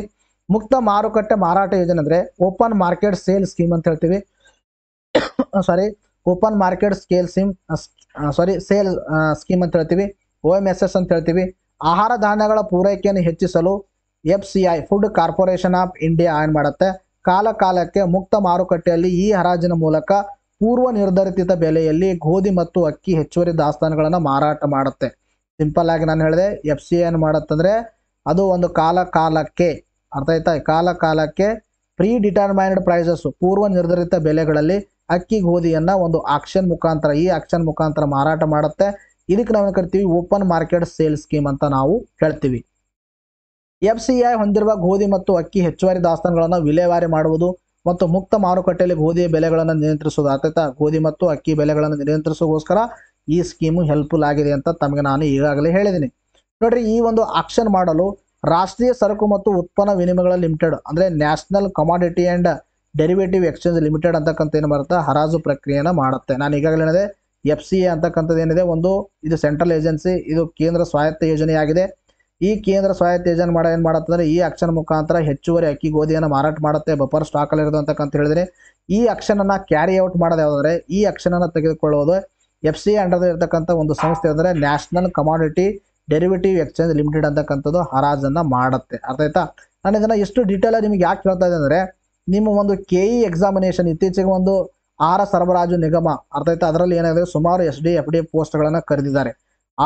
ಮುಕ್ತ ಮಾರುಕಟ್ಟೆ ಮಾರಾಟ ಯೋಜನೆ ಅಂದರೆ ಓಪನ್ ಮಾರ್ಕೆಟ್ ಸೇಲ್ ಸ್ಕೀಮ್ ಅಂತ ಹೇಳ್ತೀವಿ sorry open market scale scheme sorry sale scheme ಅಂತ ಹೇಳ್ತೀವಿ ಓ ಎಮ್ ಎಸ್ ಎಸ್ ಅಂತ ಹೇಳ್ತೀವಿ ಆಹಾರ ಧಾನ್ಯಗಳ ಪೂರೈಕೆಯನ್ನು ಹೆಚ್ಚಿಸಲು F C I food corporation of India ಆಯ್ನ್ ಮಾಡುತ್ತೆ ಕಾಲ ಕಾಲಕ್ಕೆ ಮುಕ್ತ ಮಾರುಕಟ್ಟೆಯಲ್ಲಿ ಈ ಹರಾಜಿನ ಮೂಲಕ ಪೂರ್ವ ನಿರ್ಧರಿತ ಬೆಲೆಯಲ್ಲಿ ಗೋಧಿ ಮತ್ತು ಅಕ್ಕಿ ಹೆಚ್ಚುವರಿ ದಾಸ್ತಾನುಗಳನ್ನು ಮಾರಾಟ ಮಾಡುತ್ತೆ ಸಿಂಪಲ್ ಆಗಿ ನಾನು ಹೇಳಿದೆ ಎಫ್ ಸಿ ಏನು ಮಾಡುತ್ತಂದ್ರೆ ಅದು ಒಂದು ಕಾಲ ಕಾಲಕ್ಕೆ ಅರ್ಥ ಆಯ್ತಾ ಕಾಲ ಕಾಲಕ್ಕೆ ಪ್ರೀ ಡಿಟರ್ಮೈನ್ಡ್ ಪ್ರೈಸಸ್ ಪೂರ್ವ ನಿರ್ಧರಿತ ಬೆಲೆಗಳಲ್ಲಿ ಅಕ್ಕಿ ಗೋಧಿಯನ್ನು ಒಂದು ಆಕ್ಷನ್ ಮುಖಾಂತರ ಈ ಆಕ್ಷನ್ ಮುಖಾಂತರ ಮಾರಾಟ ಮಾಡುತ್ತೆ ಇದಕ್ಕೆ ನಾವು ಕರಿತೀವಿ ಓಪನ್ ಮಾರ್ಕೆಟ್ ಸೇಲ್ ಸ್ಕೀಮ್ ಅಂತ ನಾವು ಹೇಳ್ತೀವಿ ಎಫ್ ಸಿ ಐ ಹೊಂದಿರುವ ಗೋಧಿ ಮತ್ತು ಅಕ್ಕಿ ಹೆಚ್ಚುವರಿ ದಾಸ್ತಾನುಗಳನ್ನು ವಿಲೇವಾರಿ ಮಾಡುವುದು ಮತ್ತು ಮುಕ್ತ ಮಾರುಕಟ್ಟೆಯಲ್ಲಿ ಗೋಧಿಯ ಬೆಲೆಗಳನ್ನು ನಿಯಂತ್ರಿಸುವುದು ಅತ್ಯಂತ ಗೋಧಿ ಮತ್ತು ಅಕ್ಕಿ ಬೆಲೆಗಳನ್ನು ನಿಯಂತ್ರಿಸೋಗೋಸ್ಕರ ಈ ಸ್ಕೀಮು ಹೆಲ್ಪ್ಫುಲ್ ಆಗಿದೆ ಅಂತ ತಮಗೆ ನಾನು ಈಗಾಗಲೇ ಹೇಳಿದ್ದೀನಿ ನೋಡ್ರಿ ಈ ಒಂದು ಆಕ್ಷನ್ ಮಾಡಲು ರಾಷ್ಟ್ರೀಯ ಸರಕು ಮತ್ತು ಉತ್ಪನ್ನ ವಿನಿಮಯಗಳ ಲಿಮಿಟೆಡ್ ಅಂದರೆ national commodity and derivative exchange limited ಅಂತಕ್ಕಂಥ ಏನು ಬರುತ್ತೆ ಹರಾಜು ಪ್ರಕ್ರಿಯೆಯನ್ನು ಮಾಡುತ್ತೆ ನಾನು ಈಗಾಗಲೇ ಏನಿದೆ ಎಫ್ ಸಿ ಎ ಅಂತಕ್ಕಂಥದ್ದು ಏನಿದೆ ಒಂದು ಇದು ಸೆಂಟ್ರಲ್ ಏಜೆನ್ಸಿ ಇದು ಕೇಂದ್ರ ಸ್ವಾಯತ್ತ ಯೋಜನೆಯಾಗಿದೆ ಈ ಕೇಂದ್ರ ಸ್ವಾಯತ್ತ ತೇಜನ್ ಮಾಡ ಏನು ಮಾಡತ್ತಂದ್ರೆ ಈ ಆಕ್ಷನ್ ಮುಖಾಂತರ ಹೆಚ್ಚುವರಿ ಅಕ್ಕಿ ಗೋಧಿಯನ್ನು ಮಾರಾಟ ಮಾಡುತ್ತೆ ಬಫರ್ ಸ್ಟಾಕಲ್ಲಿ ಇರೋದು ಹೇಳಿದ್ರೆ ಈ ಅನ್ನ ಕ್ಯಾರಿ ಔಟ್ ಮಾಡೋದು ಯಾವುದಾದ್ರೆ ಈ ಆಕ್ಷನನ್ನು ತೆಗೆದುಕೊಳ್ಳೋದು ಎಫ್ ಸಿ ಅಂಡರ್ ಇರತಕ್ಕಂಥ ಒಂದು ಸಂಸ್ಥೆ ಅಂದರೆ national commodity derivative exchange limited ಅಂತಕ್ಕಂಥದ್ದು ಹರಾಜನ್ನು ಮಾಡುತ್ತೆ ಅರ್ಥ ಆಯ್ತಾ ನಾನು ಇದನ್ನು ಎಷ್ಟು ಡೀಟೇಲ್ ನಿಮಗೆ ಯಾಕೆ ಹೇಳ್ತಾ ಇದ್ದೆ ಅಂದರೆ ನಿಮ್ಮ ಒಂದು ಕೆ ಇ ಎಕ್ಸಾಮಿನೇಷನ್ ಇತ್ತೀಚೆಗೆ ಒಂದು ಆರ ಸರಬರಾಜು ನಿಗಮ ಅರ್ಥ ಆಯ್ತಾ ಅದರಲ್ಲಿ ಏನಾಗಿದೆ ಸುಮಾರು ಎಸ್ ಡಿ ಎಫ್ ಡಿ ಪೋಸ್ಟ್ಗಳನ್ನು ಕರೆದಿದ್ದಾರೆ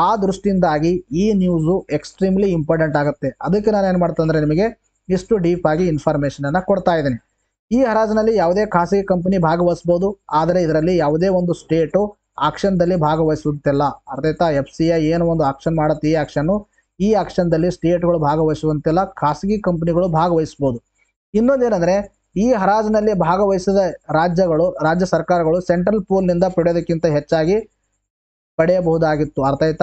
ಆ ದೃಷ್ಟಿಯಿಂದಾಗಿ ಈ ನ್ಯೂಸು ಎಕ್ಸ್ಟ್ರೀಮ್ಲಿ ಇಂಪಾರ್ಟೆಂಟ್ ಆಗುತ್ತೆ ಅದಕ್ಕೆ ನಾನು ಏನು ಮಾಡ್ತೇನೆ ನಿಮಗೆ ಇಷ್ಟು ಡೀಪ್ ಆಗಿ ಇನ್ಫಾರ್ಮೇಷನನ್ನು ಕೊಡ್ತಾ ಇದ್ದೀನಿ ಈ ಹರಾಜಿನಲ್ಲಿ ಯಾವುದೇ ಖಾಸಗಿ ಕಂಪನಿ ಭಾಗವಹಿಸ್ಬೋದು ಆದರೆ ಇದರಲ್ಲಿ ಯಾವುದೇ ಒಂದು ಸ್ಟೇಟು ಆಕ್ಷನ್ದಲ್ಲಿ ಭಾಗವಹಿಸುವಂತಿಲ್ಲ ಅರ್ಥಾಯ್ತಾ ಎಫ್ ಸಿ ಐ ಏನು ಒಂದು ಆಕ್ಷನ್ ಮಾಡುತ್ತೆ ಈ ಆಕ್ಷನ್ನು ಈ ಆಕ್ಷನ್ದಲ್ಲಿ ಸ್ಟೇಟ್ಗಳು ಭಾಗವಹಿಸುವಂತೆಲ್ಲ ಖಾಸಗಿ ಕಂಪನಿಗಳು ಭಾಗವಹಿಸ್ಬೋದು ಇನ್ನೊಂದೇನೆಂದರೆ ಈ ಹರಾಜಿನಲ್ಲಿ ಭಾಗವಹಿಸಿದ ರಾಜ್ಯಗಳು ರಾಜ್ಯ ಸರ್ಕಾರಗಳು ಸೆಂಟ್ರಲ್ ಪೂಲ್ನಿಂದ ಪಡೆಯೋದಕ್ಕಿಂತ ಹೆಚ್ಚಾಗಿ ಪಡೆಯಬಹುದಾಗಿತ್ತು ಅರ್ಥೈತ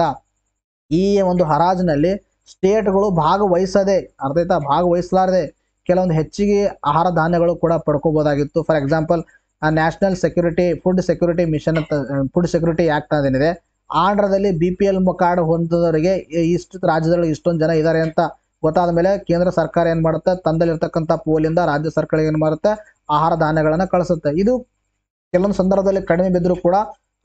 ಈ ಒಂದು ಹರಾಜಿನಲ್ಲಿ ಸ್ಟೇಟ್ಗಳು ಭಾಗವಹಿಸದೆ ಆಯ್ತಾ ಭಾಗವಹಿಸಲಾರದೆ ಕೆಲವೊಂದು ಹೆಚ್ಚಿಗೆ ಆಹಾರ ಧಾನ್ಯಗಳು ಕೂಡ ಪಡ್ಕೋಬಹುದಾಗಿತ್ತು for example national security food security mission food security act ಅದೇನಿದೆ ಆಂಧ್ರದಲ್ಲಿ ಬಿ ಪಿ ಎಲ್ ಕಾರ್ಡ್ ಹೊಂದಿದವರಿಗೆ ಇಷ್ಟು ರಾಜ್ಯದಲ್ಲಿ ಇಷ್ಟೊಂದು ಜನ ಇದ್ದಾರೆ ಅಂತ ಗೊತ್ತಾದ ಮೇಲೆ ಕೇಂದ್ರ ಸರ್ಕಾರ ಏನ್ ಮಾಡುತ್ತೆ ತಂದಲ್ಲಿರ್ತಕ್ಕಂಥ ಪೋಲಿಂದ ರಾಜ್ಯ ಸರ್ಕಾರ ಏನ್ ಮಾಡುತ್ತೆ ಆಹಾರ ಧಾನ್ಯಗಳನ್ನ ಕಳಿಸುತ್ತೆ ಇದು ಕೆಲವೊಂದು ಸಂದರ್ಭದಲ್ಲಿ ಕಡಿಮೆ ಬಿದ್ದರೂ ಕೂಡ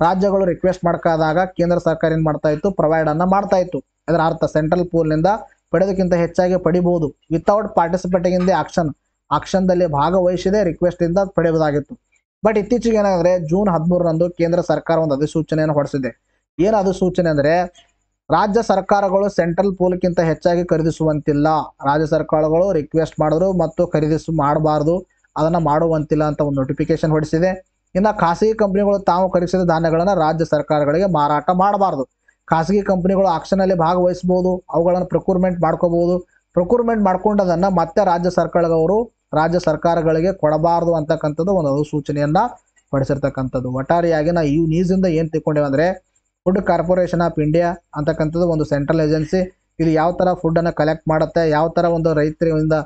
ರಾಜ್ಯಗಳು ರಿಕ್ವೆಸ್ಟ್ ಮಾಡಕಾದಾಗ ಕೇಂದ್ರ ಸರ್ಕಾರ ಏನು ಮಾಡ್ತಾ ಇತ್ತು ಪ್ರೊವೈಡ್ ಅನ್ನ ಮಾಡ್ತಾ ಇತ್ತು ಅದರ ಅರ್ಥ ಸೆಂಟ್ರಲ್ ಪೂಲ್ ನಿಂದ ಪಡೆಯೋದಕ್ಕಿಂತ ಹೆಚ್ಚಾಗಿ ಪಡಿಬಹುದು without participating in the auction ದಲ್ಲಿ ಭಾಗವಹಿಸಿದೆ ರಿಕ್ವೆಸ್ಟ್ ಇಂದ ಪಡೆಯಬಹುದಾಗಿತ್ತು ಬಟ್ ಇತ್ತೀಚೆಗೆ ಏನಂದ್ರೆ ಜೂನ್ ಹದಿಮೂರರಂದು ಕೇಂದ್ರ ಸರ್ಕಾರ ಒಂದು ಅಧಿಸೂಚನೆಯನ್ನು ಹೊರಡಿಸಿದೆ ಏನು ಅಧಿಸೂಚನೆ ಅಂದ್ರೆ ರಾಜ್ಯ ಸರ್ಕಾರಗಳು ಸೆಂಟ್ರಲ್ ಪೂಲ್ಗಿಂತ ಹೆಚ್ಚಾಗಿ ಖರೀದಿಸುವಂತಿಲ್ಲ ರಾಜ್ಯ ಸರ್ಕಾರಗಳು ರಿಕ್ವೆಸ್ಟ್ ಮಾಡಿದ್ರು ಮತ್ತು ಖರೀದಿಸು ಮಾಡಬಾರ್ದು ಅದನ್ನ ಮಾಡುವಂತಿಲ್ಲ ಅಂತ ಒಂದು ನೋಟಿಫಿಕೇಶನ್ ಹೊಡಿಸಿದೆ ಇನ್ನು ಖಾಸಗಿ ಕಂಪನಿಗಳು ತಾವು ಖರೀದಿಸಿದ ಧಾನ್ಯಗಳನ್ನು ರಾಜ್ಯ ಸರ್ಕಾರಗಳಿಗೆ ಮಾರಾಟ ಮಾಡಬಾರ್ದು ಖಾಸಗಿ ಕಂಪನಿಗಳು ಆಕ್ಷನಲ್ಲಿ ಭಾಗವಹಿಸಬಹುದು ಅವುಗಳನ್ನು ಪ್ರೊಕ್ಯೂರ್ಮೆಂಟ್ ಮಾಡ್ಕೋಬಹುದು ಪ್ರೊಕ್ಯೂರ್ಮೆಂಟ್ ಮಾಡ್ಕೊಂಡದನ್ನ ಮತ್ತೆ ರಾಜ್ಯ ಸರ್ಕಾರದವರು ರಾಜ್ಯ ಸರ್ಕಾರಗಳಿಗೆ ಕೊಡಬಾರ್ದು ಅಂತಕ್ಕಂಥದ್ದು ಒಂದು ಸೂಚನೆಯನ್ನು ಪಡಿಸಿರ್ತಕ್ಕಂಥದ್ದು ಒಟ್ಟಾರಿಯಾಗಿ ನಾವು ಈ ನ್ಯೂಸಿಂದ ಏನು ತಿಳ್ಕೊಂಡೇವೆ ಅಂದರೆ ಫುಡ್ ಕಾರ್ಪೊರೇಷನ್ ಆಫ್ ಇಂಡಿಯಾ ಅಂತಕ್ಕಂಥದ್ದು ಒಂದು ಸೆಂಟ್ರಲ್ ಏಜೆನ್ಸಿ ಇಲ್ಲಿ ಯಾವ ಥರ ಫುಡ್ಡನ್ನು ಕಲೆಕ್ಟ್ ಮಾಡುತ್ತೆ ಯಾವ ಥರ ಒಂದು ರೈತರಿಂದ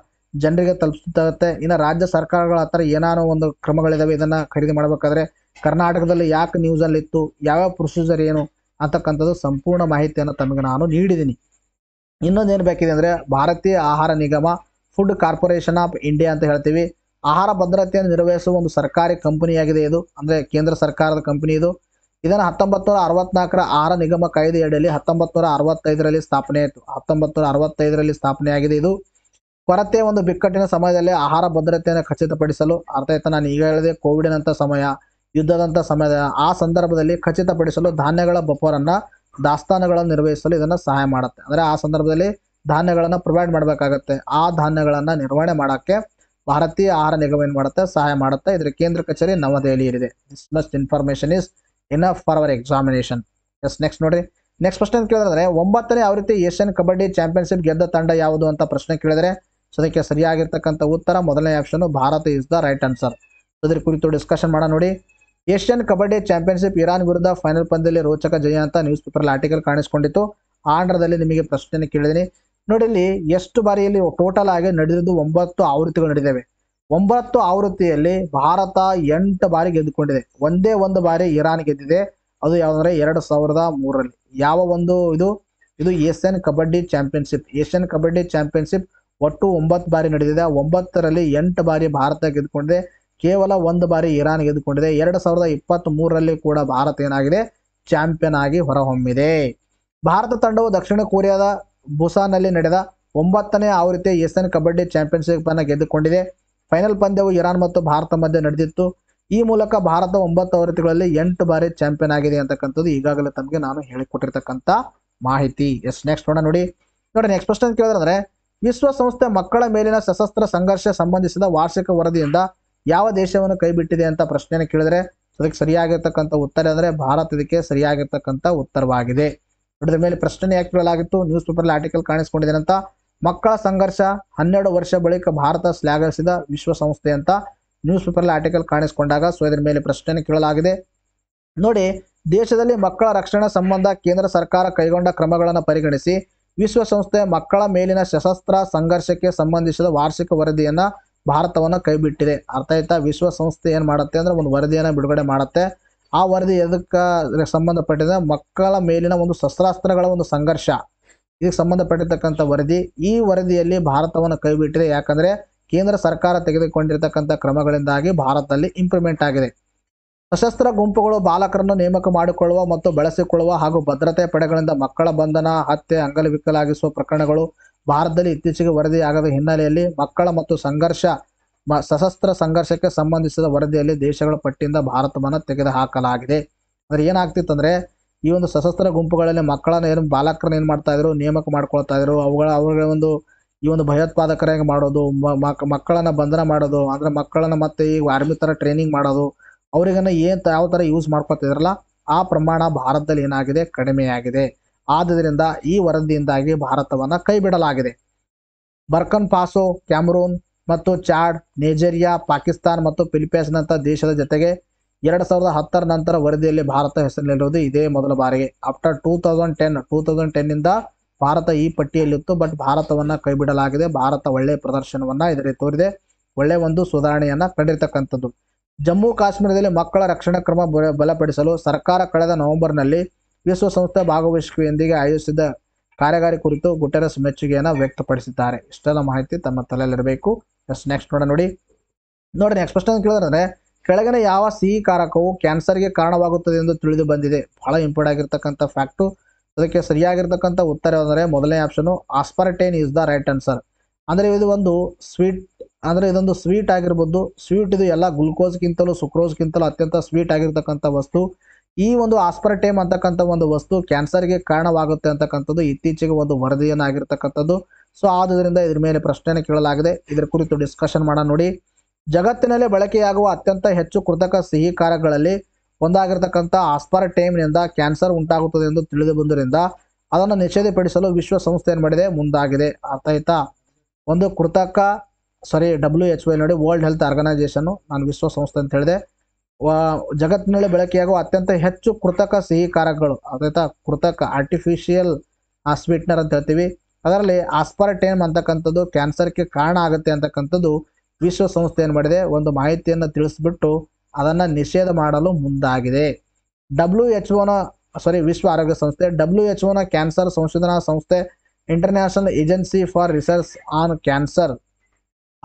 ಜನರಿಗೆ ತಲುಪಿಸುತ್ತೆ ಇನ್ನು ರಾಜ್ಯ ಸರ್ಕಾರಗಳ ಹತ್ರ ಏನಾನೋ ಒಂದು ಕ್ರಮಗಳಿದಾವೆ ಇದನ್ನು ಖರೀದಿ ಮಾಡಬೇಕಾದ್ರೆ ಕರ್ನಾಟಕದಲ್ಲಿ ಯಾಕೆ ನ್ಯೂಸಲ್ಲಿ ಇತ್ತು ಯಾವ್ಯಾವ ಪ್ರೊಸೀಜರ್ ಏನು ಅಂತಕ್ಕಂಥದ್ದು ಸಂಪೂರ್ಣ ಮಾಹಿತಿಯನ್ನು ತಮಗೆ ನಾನು ನೀಡಿದ್ದೀನಿ ಇನ್ನೊಂದೇನು ಬೇಕಿದೆ ಅಂದರೆ ಭಾರತೀಯ ಆಹಾರ ನಿಗಮ ಫುಡ್ ಕಾರ್ಪೊರೇಷನ್ ಆಫ್ ಇಂಡಿಯಾ ಅಂತ ಹೇಳ್ತೀವಿ ಆಹಾರ ಭದ್ರತೆಯನ್ನು ನಿರ್ವಹಿಸುವ ಒಂದು ಸರ್ಕಾರಿ ಕಂಪನಿಯಾಗಿದೆ ಇದು ಅಂದರೆ ಕೇಂದ್ರ ಸರ್ಕಾರದ ಕಂಪನಿ ಇದು ಇದನ್ನು ಹತ್ತೊಂಬತ್ತು ನೂರ ಅರವತ್ನಾಲ್ಕರ ಆಹಾರ ನಿಗಮ ಕಾಯ್ದೆಯಡಿಯಲ್ಲಿ ಹತ್ತೊಂಬತ್ತು ನೂರ ಅರವತ್ತೈದರಲ್ಲಿ ಸ್ಥಾಪನೆ ಆಯಿತು ಹತ್ತೊಂಬತ್ತು ನೂರ ಅರವತ್ತೈದರಲ್ಲಿ ಸ್ಥಾಪನೆಯಾಗಿದೆ ಇದು ಕೊರತೆ ಒಂದು ಬಿಕ್ಕಟ್ಟಿನ ಸಮಯದಲ್ಲಿ ಆಹಾರ ಭದ್ರತೆಯನ್ನು ಖಚಿತಪಡಿಸಲು ಆಯ್ತಾ ನಾನು ಈಗ ಹೇಳಿದೆ ಕೋವಿಡ್ನಂಥ ಸಮಯ ಯುದ್ಧದಂಥ ಸಮಯ ಆ ಸಂದರ್ಭದಲ್ಲಿ ಖಚಿತಪಡಿಸಲು ಧಾನ್ಯಗಳ ಬಫರನ್ನು ದಾಸ್ತಾನುಗಳನ್ನು ನಿರ್ವಹಿಸಲು ಇದನ್ನು ಸಹಾಯ ಮಾಡುತ್ತೆ ಅಂದರೆ ಆ ಸಂದರ್ಭದಲ್ಲಿ ಧಾನ್ಯಗಳನ್ನು ಪ್ರೊವೈಡ್ ಮಾಡಬೇಕಾಗತ್ತೆ ಆ ಧಾನ್ಯಗಳನ್ನು ನಿರ್ವಹಣೆ ಮಾಡೋಕ್ಕೆ ಭಾರತೀಯ ಆಹಾರ ನಿಗಮ ಏನು ಮಾಡುತ್ತೆ ಸಹಾಯ ಮಾಡುತ್ತೆ ಇದರ ಕೇಂದ್ರ ಕಚೇರಿ ನವದೆಹಲಿಯಲ್ಲಿದೆ ಇದೆ must information is enough for our examination as next ನೋಡಿ ನೆಕ್ಸ್ಟ್ ಪ್ರಶ್ನೆ ಕೇಳಿದ್ರೆ ಒಂಬತ್ತನೇ ಆವೃತ್ತಿ ಏಷ್ಯನ್ ಕಬಡ್ಡಿ ಚಾಂಪಿಯನ್ಶಿಪ್ ಗೆದ್ದ ತಂಡ ಯಾವುದು ಅಂತ ಪ್ರಶ್ನೆ ಕೇಳಿದ್ರೆ ಸೊ ಅದಕ್ಕೆ ಸರಿಯಾಗಿರ್ತಕ್ಕಂಥ ಉತ್ತರ ಮೊದಲನೇ option Bharat is the right answer ಅದ್ರ ಕುರಿತು ಡಿಸ್ಕಷನ್ ಮಾಡೋಣ ನೋಡಿ ಏಷ್ಯನ್ ಕಬಡ್ಡಿ ಚಾಂಪಿಯನ್ಶಿಪ್ ಇರಾನ್ ವಿರುದ್ಧ ಫೈನಲ್ ಪಂದ್ಯದಲ್ಲಿ ರೋಚಕ ಜಯ ಅಂತ ನ್ಯೂಸ್ ಪೇಪರ್ ಆರ್ಟಿಕಲ್ ಕಾಣಿಸ್ಕೊಂಡಿತ್ತು ಆಂಧ್ರದಲ್ಲಿ ನಿಮಗೆ ಪ್ರಶ್ನೆ ಕೇಳಿದ್ದೀನಿ ನೋಡಿ ಇಲ್ಲಿ ಎಷ್ಟು ಬಾರಿಯಲ್ಲಿ ಟೋಟಲ್ ಆಗಿ ನಡೆದಿದ್ದು ಒಂಬತ್ತು ಆವೃತ್ತಿಗಳು ನಡೆದಿವೆ ಒಂಬತ್ತು ಆವೃತ್ತಿಯಲ್ಲಿ ಭಾರತ ಎಂಟು ಬಾರಿ ಗೆದ್ದುಕೊಂಡಿದೆ ಒಂದೇ ಒಂದು ಬಾರಿ ಇರಾನ್ ಗೆದ್ದಿದೆ ಅದು ಯಾವುದಂದ್ರೆ ಎರಡು ಸಾವಿರದ ಮೂರರಲ್ಲಿ ಯಾವ ಒಂದು ಇದು ಇದು Asian kabaddi championship Asian kabaddi championship ಒಟ್ಟು ಒಂಬತ್ತು ಬಾರಿ ನಡೆದಿದೆ ಒಂಬತ್ತರಲ್ಲಿ ಎಂಟು ಬಾರಿ ಭಾರತ ಗೆದ್ದುಕೊಂಡಿದೆ ಕೇವಲ ಒಂದು ಬಾರಿ ಇರಾನ್ ಗೆದ್ದುಕೊಂಡಿದೆ ಎರಡು ಸಾವಿರದ ಇಪ್ಪತ್ತ್ ಮೂರರಲ್ಲಿ ಕೂಡ ಭಾರತ ಏನಾಗಿದೆ ಚಾಂಪಿಯನ್ ಆಗಿ ಹೊರಹೊಮ್ಮಿದೆ ಭಾರತ ತಂಡವು ದಕ್ಷಿಣ ಕೊರಿಯಾದ ಬುಸಾನಲ್ಲಿ ನಡೆದ ಒಂಬತ್ತನೇ ಆವೃತ್ತಿಯ ಏಷ್ಯನ್ ಕಬಡ್ಡಿ ಚಾಂಪಿಯನ್ಶಿಪ್ ಅನ್ನು ಗೆದ್ದುಕೊಂಡಿದೆ ಫೈನಲ್ ಪಂದ್ಯವು ಇರಾನ್ ಮತ್ತು ಭಾರತ ಮಧ್ಯೆ ನಡೆದಿತ್ತು ಈ ಮೂಲಕ ಭಾರತ ಒಂಬತ್ತು ಆವೃತ್ತಿಗಳಲ್ಲಿ ಎಂಟು ಬಾರಿ ಚಾಂಪಿಯನ್ ಆಗಿದೆ ಅಂತಕ್ಕಂಥದ್ದು ಈಗಾಗಲೇ ತಮಗೆ ನಾನು ಹೇಳಿಕೊಟ್ಟಿರ್ತಕ್ಕಂಥ ಮಾಹಿತಿ ಎಸ್ ನೆಕ್ಸ್ಟ್ ನೋಡೋಣ ನೋಡಿ ನೋಡಿ ನೆಕ್ಸ್ಟ್ ಕ್ವಶನ್ ಕೇಳಿದ್ರೆ ವಿಶ್ವಸಂಸ್ಥೆ ಮಕ್ಕಳ ಮೇಲಿನ ಸಶಸ್ತ್ರ ಸಂಘರ್ಷ ಸಂಬಂಧಿಸಿದ ವಾರ್ಷಿಕ ವರದಿಯಿಂದ ಯಾವ ದೇಶವನ್ನು ಕೈಬಿಟ್ಟಿದೆ ಅಂತ ಪ್ರಶ್ನೆಯನ್ನು ಕೇಳಿದ್ರೆ ಅದಕ್ಕೆ ಸರಿಯಾಗಿರ್ತಕ್ಕಂಥ ಉತ್ತರ ಅಂದರೆ ಭಾರತ ಇದಕ್ಕೆ ಸರಿಯಾಗಿರ್ತಕ್ಕಂಥ ಉತ್ತರವಾಗಿದೆ ಅದರ ಮೇಲೆ ಪ್ರಶ್ನೆ ಯಾಕೆ ಕೇಳಲಾಗಿತ್ತು ನ್ಯೂಸ್ ಪೇಪರ್ ಆರ್ಟಿಕಲ್ ಕಾಣಿಸ್ಕೊಂಡಿದೆ ಅಂತ ಮಕ್ಕಳ ಸಂಘರ್ಷ ಹನ್ನೆರಡು ವರ್ಷ ಬಳಿಕ ಭಾರತ ಶ್ಲಾಘಿಸಿದ ವಿಶ್ವಸಂಸ್ಥೆ ಅಂತ ನ್ಯೂಸ್ ಪೇಪರ್ ಆರ್ಟಿಕಲ್ ಕಾಣಿಸ್ಕೊಂಡಾಗ ಸೊ ಇದರ ಮೇಲೆ ಪ್ರಶ್ನೆ ಕೇಳಲಾಗಿದೆ ನೋಡಿ ದೇಶದಲ್ಲಿ ಮಕ್ಕಳ ರಕ್ಷಣಾ ಸಂಬಂಧ ಕೇಂದ್ರ ಸರ್ಕಾರ ಕೈಗೊಂಡ ಕ್ರಮಗಳನ್ನು ಪರಿಗಣಿಸಿ ವಿಶ್ವಸಂಸ್ಥೆ ಮಕ್ಕಳ ಮೇಲಿನ ಸಶಸ್ತ್ರ ಸಂಘರ್ಷಕ್ಕೆ ಸಂಬಂಧಿಸಿದ ವಾರ್ಷಿಕ ವರದಿಯನ್ನು ಭಾರತವನ್ನು ಕೈಬಿಟ್ಟಿದೆ ಅರ್ಥ ಆಯ್ತಾ ವಿಶ್ವಸಂಸ್ಥೆ ಏನು ಮಾಡುತ್ತೆ ಅಂದ್ರೆ ಒಂದು ವರದಿಯನ್ನು ಬಿಡುಗಡೆ ಮಾಡುತ್ತೆ ಆ ವರದಿ ಎದಕ್ಕೆ ಸಂಬಂಧಪಟ್ಟಿದೆ ಮಕ್ಕಳ ಮೇಲಿನ ಒಂದು ಶಸ್ತ್ರಾಸ್ತ್ರಗಳ ಒಂದು ಸಂಘರ್ಷ ಇದಕ್ಕೆ ಸಂಬಂಧಪಟ್ಟಿರ್ತಕ್ಕಂಥ ವರದಿ ಈ ವರದಿಯಲ್ಲಿ ಭಾರತವನ್ನು ಕೈಬಿಟ್ಟಿದೆ ಯಾಕಂದರೆ ಕೇಂದ್ರ ಸರ್ಕಾರ ತೆಗೆದುಕೊಂಡಿರ್ತಕ್ಕಂಥ ಕ್ರಮಗಳಿಂದಾಗಿ ಭಾರತದಲ್ಲಿ ಇಂಪ್ರೂವ್ಮೆಂಟ್ ಆಗಿದೆ ಸಶಸ್ತ್ರ ಗುಂಪುಗಳು ಬಾಲಕರನ್ನು ನೇಮಕ ಮಾಡಿಕೊಳ್ಳುವ ಮತ್ತು ಬಳಸಿಕೊಳ್ಳುವ ಹಾಗೂ ಭದ್ರತೆ ಪಡೆಗಳಿಂದ ಮಕ್ಕಳ ಬಂಧನ ಹತ್ಯೆ ಅಂಗಲವಿಕ್ಕಲಾಗಿಸುವ ಪ್ರಕರಣಗಳು ಭಾರತದಲ್ಲಿ ಇತ್ತೀಚೆಗೆ ವರದಿಯಾಗದ ಹಿನ್ನೆಲೆಯಲ್ಲಿ ಮಕ್ಕಳ ಮತ್ತು ಸಂಘರ್ಷ ಸಶಸ್ತ್ರ ಸಂಘರ್ಷಕ್ಕೆ ಸಂಬಂಧಿಸಿದ ವರದಿಯಲ್ಲಿ ದೇಶಗಳ ಪಟ್ಟಿಯಿಂದ ಭಾರತವನ್ನು ತೆಗೆದುಹಾಕಲಾಗಿದೆ ಅಂದ್ರೆ ಏನಾಗ್ತಿತ್ತಂದ್ರೆ ಈ ಒಂದು ಸಶಸ್ತ್ರ ಗುಂಪುಗಳಲ್ಲಿ ಮಕ್ಕಳನ್ನು ಏನು ಬಾಲಕರನ್ನ ಏನು ಮಾಡ್ತಾ ಇದ್ರು ನೇಮಕ ಮಾಡ್ಕೊಳ್ತಾ ಇದ್ರು ಅವುಗಳ ಅವ್ರಿಗೆ ಒಂದು ಈ ಒಂದು ಭಯೋತ್ಪಾದಕರಾಗಿ ಮಾಡೋದು ಮಕ್ಕಳನ್ನು ಬಂಧನ ಮಾಡೋದು ಅಂದ್ರೆ ಮಕ್ಕಳನ್ನು ಮತ್ತೆ ಈ ಆರ್ಮಿ ಥರ ಟ್ರೈನಿಂಗ್ ಮಾಡೋದು ಅವರಿಗನ್ನ ಏನ್ ಯಾವ ತರ ಯೂಸ್ ಮಾಡ್ಕೊತಿದ್ರಲ್ಲ ಆ ಪ್ರಮಾಣ ಭಾರತದಲ್ಲಿ ಏನಾಗಿದೆ ಕಡಿಮೆಯಾಗಿದೆ ಆದ್ದರಿಂದ ಈ ವರದಿಯಿಂದಾಗಿ ಭಾರತವನ್ನ ಕೈ ಬಿಡಲಾಗಿದೆ ಬರ್ಕನ್ ಪಾಸೋ ಕ್ಯಾಮರೂನ್ ಮತ್ತು ಚಾಡ್ ನೈಜೀರಿಯಾ ಪಾಕಿಸ್ತಾನ್ ಮತ್ತು ನಂತ ದೇಶದ ಜೊತೆಗೆ ಎರಡ್ ಸಾವಿರದ ಹತ್ತರ ನಂತರ ವರದಿಯಲ್ಲಿ ಭಾರತ ಹೆಸರಿನಲ್ಲಿರುವುದು ಇದೇ ಮೊದಲ ಬಾರಿಗೆ after two thousand ten two thousand ಇಂದ ಭಾರತ ಈ ಪಟ್ಟಿಯಲ್ಲಿತ್ತು ಬಟ್ ಭಾರತವನ್ನು ಕೈಬಿಡಲಾಗಿದೆ ಭಾರತ ಒಳ್ಳೆಯ ಪ್ರದರ್ಶನವನ್ನ ಇದರಲ್ಲಿ ತೋರಿದೆ ಒಳ್ಳೆಯ ಒಂದು ಸುಧಾರಣೆಯನ್ನ ಕಂಡಿರ್ತಕ್ಕಂಥದ್ದು ಜಮ್ಮು ಕಾಶ್ಮೀರದಲ್ಲಿ ಮಕ್ಕಳ ರಕ್ಷಣಾ ಕ್ರಮ ಬಲಪಡಿಸಲು ಸರ್ಕಾರ ಕಳೆದ ನವೆಂಬರ್ನಲ್ಲಿ ವಿಶ್ವಸಂಸ್ಥೆ ಭಾಗವಹಿಸುವಿಕೆಯೊಂದಿಗೆ ಆಯೋಜಿಸಿದ ಕಾರ್ಯಗಾರಿ ಕುರಿತು ಗುಟೆರಸ್ ಮೆಚ್ಚುಗೆಯನ್ನು ವ್ಯಕ್ತಪಡಿಸಿದ್ದಾರೆ ಇಷ್ಟೆಲ್ಲ ಮಾಹಿತಿ ತಮ್ಮ ತಲೆಯಲ್ಲಿರಬೇಕು ಎಸ್ ನೆಕ್ಸ್ಟ್ ನೋಡ ನೋಡಿ ನೋಡಿ ನೆಕ್ಸ್ಟ್ ಪ್ರಶ್ನೆ ಕೇಳಿದ್ರೆ ಕೆಳಗಿನ ಯಾವ ಸಿಹಿ ಕಾರಕವು ಕ್ಯಾನ್ಸರ್ಗೆ ಕಾರಣವಾಗುತ್ತದೆ ಎಂದು ತಿಳಿದು ಬಂದಿದೆ ಬಹಳ ಇಂಪಾರ್ಟ್ ಆಗಿರ್ತಕ್ಕಂಥ ಫ್ಯಾಕ್ಟು ಅದಕ್ಕೆ ಸರಿಯಾಗಿರ್ತಕ್ಕಂಥ ಉತ್ತರ ಅಂದರೆ ಮೊದಲನೇ option aspartame is the right answer ಅಂದರೆ ಇದು ಒಂದು ಸ್ವೀಟ್ ಅಂದರೆ ಇದೊಂದು ಸ್ವೀಟ್ ಆಗಿರ್ಬೋದು ಸ್ವೀಟ್ ಇದು ಎಲ್ಲ ಗ್ಲುಕೋಸ್ಗಿಂತಲೂ ಸುಕ್ರೋಸ್ಗಿಂತಲೂ ಅತ್ಯಂತ ಸ್ವೀಟ್ ಆಗಿರ್ತಕ್ಕಂಥ ವಸ್ತು ಈ ಒಂದು ಆಸ್ಪರ್ಟೇಮ್ ಅಂತಕ್ಕಂಥ ಒಂದು ವಸ್ತು ಕ್ಯಾನ್ಸರ್ಗೆ ಕಾರಣವಾಗುತ್ತೆ ಅಂತಕ್ಕಂಥದ್ದು ಇತ್ತೀಚೆಗೆ ಒಂದು ವರದಿಯನ್ನು ಆಗಿರ್ತಕ್ಕಂಥದ್ದು ಸೊ ಆದುದರಿಂದ ಇದ್ರ ಮೇಲೆ ಪ್ರಶ್ನೆಯನ್ನು ಕೇಳಲಾಗಿದೆ ಇದರ ಕುರಿತು ಡಿಸ್ಕಷನ್ ಮಾಡೋಣ ನೋಡಿ ಜಗತ್ತಿನಲ್ಲಿ ಬಳಕೆಯಾಗುವ ಅತ್ಯಂತ ಹೆಚ್ಚು ಕೃತಕ ಸಿಹಿ ಕಾರಗಳಲ್ಲಿ ಒಂದಾಗಿರ್ತಕ್ಕಂಥ ಆಸ್ಪರ್ಟೇಮ್ನಿಂದ ಕ್ಯಾನ್ಸರ್ ಉಂಟಾಗುತ್ತದೆ ಎಂದು ತಿಳಿದು ಬಂದರಿಂದ ಅದನ್ನು ನಿಷೇಧಪಡಿಸಲು ವಿಶ್ವಸಂಸ್ಥೆ ಏನು ಮಾಡಿದೆ ಮುಂದಾಗಿದೆ ಅರ್ಥ ಆಯ್ತಾ ಒಂದು ಕೃತಕ ಸಾರಿ ಡಬ್ಲ್ಯೂ ಎಚ್ ವೈ ನೋಡಿ ವರ್ಲ್ಡ್ ಹೆಲ್ತ್ ಆರ್ಗನೈಸೇಷನು ನಾನು ವಿಶ್ವಸಂಸ್ಥೆ ಅಂತ ಹೇಳಿದೆ ಜಗತ್ತಿನಲ್ಲಿ ಬಳಕೆಯಾಗುವ ಅತ್ಯಂತ ಹೆಚ್ಚು ಕೃತಕ ಸಿಹಿ ಕಾರಕಗಳು ಅದಾಯ್ತಾ ಕೃತಕ ಆರ್ಟಿಫಿಷಿಯಲ್ ಸ್ವೀಟ್ನರ್ ಅಂತ ಹೇಳ್ತೀವಿ ಅದರಲ್ಲಿ ಆಸ್ಪರ್ಟೇಮ್ ಅಂತಕ್ಕಂಥದ್ದು ಕ್ಯಾನ್ಸರ್ಗೆ ಕಾರಣ ಆಗುತ್ತೆ ಅಂತಕ್ಕಂಥದ್ದು ವಿಶ್ವಸಂಸ್ಥೆ ಏನು ಮಾಡಿದೆ ಒಂದು ಮಾಹಿತಿಯನ್ನು ತಿಳಿಸ್ಬಿಟ್ಟು ಅದನ್ನು ನಿಷೇಧ ಮಾಡಲು ಮುಂದಾಗಿದೆ ಡಬ್ಲ್ಯೂ ಎಚ್ ಒನ ಸಾರಿ ವಿಶ್ವ ಆರೋಗ್ಯ ಸಂಸ್ಥೆ ಡಬ್ಲ್ಯೂ ಎಚ್ ಒನ ಕ್ಯಾನ್ಸರ್ ಸಂಶೋಧನಾ ಸಂಸ್ಥೆ international agency for research on cancer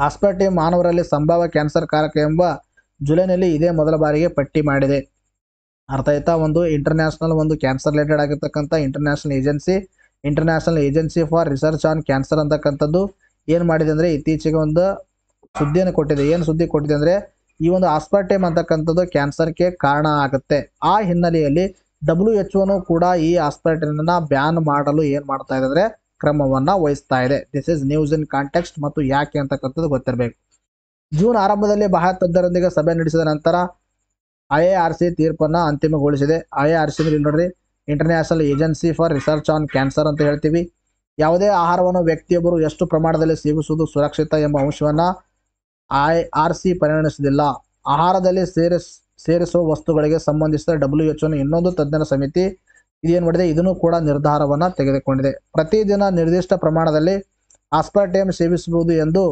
aspartame ಮಾನವರಲ್ಲಿ ಸಂಭಾವ್ಯ ಕ್ಯಾನ್ಸರ್ ಕಾರಕ ಎಂಬ ಜುಲೈನಲ್ಲಿ ಇದೇ ಮೊದಲ ಬಾರಿಗೆ ಪಟ್ಟಿ ಮಾಡಿದೆ ಅರ್ಥ ಆಯ್ತಾ ಒಂದು ಇಂಟರ್ನ್ಯಾಷನಲ್ ಒಂದು ಕ್ಯಾನ್ಸರ್ ರಿಲೇಟೆಡ್ ಆಗಿರ್ತಕ್ಕಂಥ international agency international agency for research on cancer ಅಂತಕ್ಕಂಥದ್ದು ಏನು ಮಾಡಿದೆ ಅಂದರೆ ಇತ್ತೀಚೆಗೆ ಒಂದು ಸುದ್ದಿಯನ್ನು ಕೊಟ್ಟಿದೆ ಏನು ಸುದ್ದಿ ಕೊಟ್ಟಿದೆ ಅಂದರೆ ಈ ಒಂದು ಆಸ್ಪರ್ಟೇಮ್ ಅಂತಕ್ಕಂಥದ್ದು ಕ್ಯಾನ್ಸರ್ಗೆ ಕಾರಣ ಆಗುತ್ತೆ ಆ ಹಿನ್ನೆಲೆಯಲ್ಲಿ ಡಬ್ಲ್ಯೂ ಎಚ್ ಕೂಡ ಈ ಆಸ್ಪರ್ಟೇಮನ್ನು ಬ್ಯಾನ್ ಮಾಡಲು ಏನು ಮಾಡ್ತಾ ಇದೆ ಅಂದರೆ ಕ್ರಮವನ್ನು ವಹಿಸ್ತಾ ಇದೆ this is news in context ಮತ್ತು ಯಾಕೆ ಅಂತಕ್ಕಂಥದ್ದು ಗೊತ್ತಿರಬೇಕು ಜೂನ್ ಆರಂಭದಲ್ಲಿ ಬಹಳ ತಜ್ಞರೊಂದಿಗೆ ಸಭೆ ನಡೆಸಿದ ನಂತರ ಐ ಎ ಆರ್ ಸಿ ತೀರ್ಪನ್ನು ಅಂತಿಮಗೊಳಿಸಿದೆ ಐ ಎ ಆರ್ ಸಿ ಇಲ್ಲಿ ನೋಡ್ರಿ international agency for research on cancer ಅಂತ ಹೇಳ್ತೀವಿ ಯಾವುದೇ ಆಹಾರವನ್ನು ವ್ಯಕ್ತಿಯೊಬ್ಬರು ಎಷ್ಟು ಪ್ರಮಾಣದಲ್ಲಿ ಸೇವಿಸುವುದು ಸುರಕ್ಷಿತ ಎಂಬ ಅಂಶವನ್ನು ಐ ಆರ್ ಸಿ ಪರಿಗಣಿಸುವುದಿಲ್ಲ ಆಹಾರದಲ್ಲಿ ಸೇರಿಸ್ ಸೇರಿಸುವ ವಸ್ತುಗಳಿಗೆ ಸಂಬಂಧಿಸಿದ ಡಬ್ಲ್ಯೂ ಎಚ್ ಇನ್ನೊಂದು ತಜ್ಞರ ಸಮಿತಿ ಇದೇನು ಮಾಡಿದೆ ಇದನ್ನು ಕೂಡ ನಿರ್ಧಾರವನ್ನು ತೆಗೆದುಕೊಂಡಿದೆ ಪ್ರತಿದಿನ ನಿರ್ದಿಷ್ಟ ಪ್ರಮಾಣದಲ್ಲಿ ಆಸ್ಪರ್ಟೇಮ್ ಸೇವಿಸಬಹುದು ಎಂದು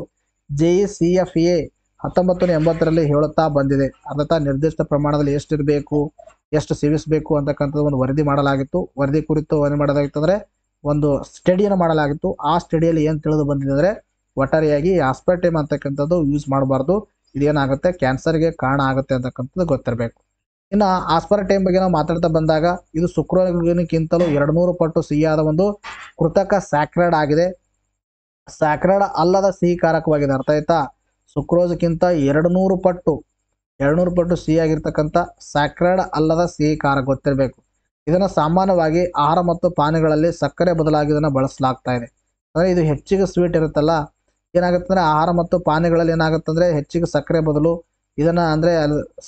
ಜೆಇ ಸಿ ಎಫ್ ಎ ಹತ್ತೊಂಬತ್ತು ಎಂಬತ್ತರಲ್ಲಿ ಹೇಳುತ್ತಾ ಬಂದಿದೆ ಅರ್ಥಾತ್ ನಿರ್ದಿಷ್ಟ ಪ್ರಮಾಣದಲ್ಲಿ ಎಷ್ಟಿರಬೇಕು ಎಷ್ಟು ಸೇವಿಸಬೇಕು ಅಂತಕ್ಕಂಥದ್ದು ಒಂದು ವರದಿ ಮಾಡಲಾಗಿತ್ತು ವರದಿ ಕುರಿತು ಏನು ಮಾಡೋದಾಗಿತ್ತು ಅಂದರೆ ಒಂದು ಸ್ಟಡಿಯನ್ನು ಮಾಡಲಾಗಿತ್ತು ಆ ಸ್ಟಡಿಯಲ್ಲಿ ಏನು ತಿಳಿದು ಬಂದಿದೆ ಅಂದರೆ ಒಟ್ಟಾರೆಯಾಗಿ ಆಸ್ಪರ್ಟೇಮ್ ಅಂತಕ್ಕಂಥದ್ದು ಯೂಸ್ ಮಾಡಬಾರ್ದು ಇದೇನಾಗುತ್ತೆ ಕ್ಯಾನ್ಸರ್ಗೆ ಕಾರಣ ಆಗುತ್ತೆ ಅಂತಕ್ಕಂಥದ್ದು ಗೊತ್ತಿರಬೇಕು ಇನ್ನು ಆಸ್ಪರ್ ಟೈಮ್ ಬಗ್ಗೆ ನಾವು ಮಾತಾಡ್ತಾ ಬಂದಾಗ ಇದು ಶುಕ್ರಗಿಂತಲೂ ಎರಡು ನೂರು ಪಟ್ಟು ಸಿಹಿಯಾದ ಒಂದು ಕೃತಕ ಸ್ಯಾಕ್ರೆಡ್ ಆಗಿದೆ ಸ್ಯಾಕ್ರೆಡ್ ಅಲ್ಲದ ಕಾರಕವಾಗಿದೆ ಅರ್ಥ ಆಯ್ತಾ ಸುಕ್ರೋಜ್ಗಿಂತ ಎರಡು ನೂರು ಪಟ್ಟು ಎರಡು ನೂರು ಪಟ್ಟು ಸಿಹಿಯಾಗಿರ್ತಕ್ಕಂಥ ಸ್ಯಾಕ್ರೆಡ್ ಅಲ್ಲದ ಸಿಹಿಕಾರಕ ಗೊತ್ತಿರಬೇಕು ಇದನ್ನು ಸಾಮಾನ್ಯವಾಗಿ ಆಹಾರ ಮತ್ತು ಪಾನಿಗಳಲ್ಲಿ ಸಕ್ಕರೆ ಬದಲಾಗಿ ಇದನ್ನು ಬಳಸಲಾಗ್ತಾ ಇದೆ ಅಂದರೆ ಇದು ಹೆಚ್ಚಿಗೆ ಸ್ವೀಟ್ ಇರುತ್ತಲ್ಲ ಏನಾಗುತ್ತೆ ಅಂದರೆ ಆಹಾರ ಮತ್ತು ಪಾನಿಗಳಲ್ಲಿ ಏನಾಗುತ್ತೆ ಅಂದರೆ ಹೆಚ್ಚಿಗೆ ಸಕ್ಕರೆ ಬದಲು ಇದನ್ನ ಅಂದ್ರೆ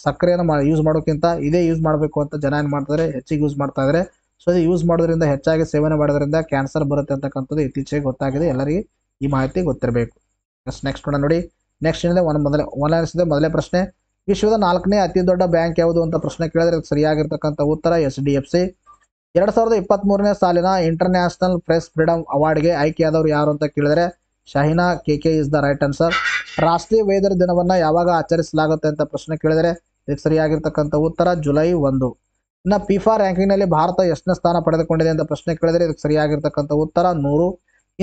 ಸಕ್ಕರೆಯನ್ನು ಯೂಸ್ ಮಾಡೋಕ್ಕಿಂತ ಇದೇ ಯೂಸ್ ಮಾಡಬೇಕು ಅಂತ ಜನ ಏನು ಮಾಡ್ತಾರೆ ಹೆಚ್ಚಿಗೆ ಯೂಸ್ ಮಾಡ್ತಾ ಇದ್ದಾರೆ ಸೊ ಇದು ಯೂಸ್ ಮಾಡೋದ್ರಿಂದ ಹೆಚ್ಚಾಗಿ ಸೇವನೆ ಮಾಡೋದ್ರಿಂದ ಕ್ಯಾನ್ಸರ್ ಬರುತ್ತೆ ಅಂತಕ್ಕಂಥದ್ದು ಇತ್ತೀಚೆಗೆ ಗೊತ್ತಾಗಿದೆ ಎಲ್ಲರಿಗೆ ಈ ಮಾಹಿತಿ ಗೊತ್ತಿರಬೇಕು ಎಸ್ ನೆಕ್ಸ್ಟ್ ನೋಡೋಣ ನೋಡಿ ನೆಕ್ಸ್ಟ್ ಏನಿದೆ ಒಂದು ಮೊದಲೇ ಅನಿಸಿದೆ ಮೊದಲೇ ಪ್ರಶ್ನೆ ವಿಶ್ವದ ನಾಲ್ಕನೇ ಅತಿ ದೊಡ್ಡ ಬ್ಯಾಂಕ್ ಯಾವುದು ಅಂತ ಪ್ರಶ್ನೆ ಕೇಳಿದ್ರೆ ಸರಿಯಾಗಿರ್ತಕ್ಕಂಥ ಉತ್ತರ ಎಸ್ ಡಿ ಎಫ್ ಸಿ ಎರಡು ಸಾವಿರದ ಇಪ್ಪತ್ತ್ಮೂರನೇ ಸಾಲಿನ ಇಂಟರ್ನ್ಯಾಷನಲ್ ಪ್ರೆಸ್ ಫ್ರೀಡಮ್ ಅವಾರ್ಡ್ಗೆ ಆಯ್ಕೆಯಾದವರು ಯಾರು ಅಂತ ಕೇಳಿದ್ರೆ Shahina K K is the right answer ರಾಷ್ಟ್ರೀಯ ವೈದ್ಯರ ದಿನವನ್ನ ಯಾವಾಗ ಆಚರಿಸಲಾಗುತ್ತೆ ಅಂತ ಪ್ರಶ್ನೆ ಕೇಳಿದರೆ ಇದಕ್ಕೆ ಸರಿಯಾಗಿರ್ತಕ್ಕಂಥ ಉತ್ತರ ಜುಲೈ ಒಂದು ಇನ್ನ ಪಿಫಾ ರ್ಯಾಂಕಿಂಗ್ ನಲ್ಲಿ ಭಾರತ ಎಷ್ಟನೇ ಸ್ಥಾನ ಪಡೆದುಕೊಂಡಿದೆ ಅಂತ ಪ್ರಶ್ನೆ ಕೇಳಿದರೆ ಇದಕ್ಕೆ ಸರಿಯಾಗಿರ್ತಕ್ಕಂಥ ಉತ್ತರ ನೂರು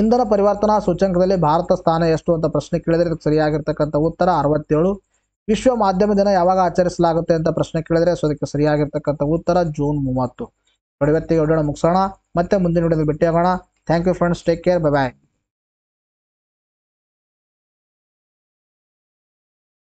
ಇಂಧನ ಪರಿವರ್ತನಾ ಸೂಚ್ಯಂಕದಲ್ಲಿ ಭಾರತ ಸ್ಥಾನ ಎಷ್ಟು ಅಂತ ಪ್ರಶ್ನೆ ಕೇಳಿದ್ರೆ ಇದಕ್ಕೆ ಸರಿಯಾಗಿರ್ತಕ್ಕಂಥ ಉತ್ತರ ಅರವತ್ತೇಳು ವಿಶ್ವ ಮಾಧ್ಯಮ ದಿನ ಯಾವಾಗ ಆಚರಿಸಲಾಗುತ್ತೆ ಅಂತ ಪ್ರಶ್ನೆ ಕೇಳಿದರೆ ಸೊ ಅದಕ್ಕೆ ಸರಿಯಾಗಿರ್ತಕ್ಕಂಥ ಉತ್ತರ ಜೂನ್ ಮೂವತ್ತು ಹೊಡೆಯೊತ್ತಿಗೆ ಒಡೋಣ ಮುಗಿಸೋಣ ಮತ್ತೆ ಮುಂದಿನ ಬಿಟ್ಟಿ ಭೇಟಿಯಾಗೋಣ thank you friends take care bye bye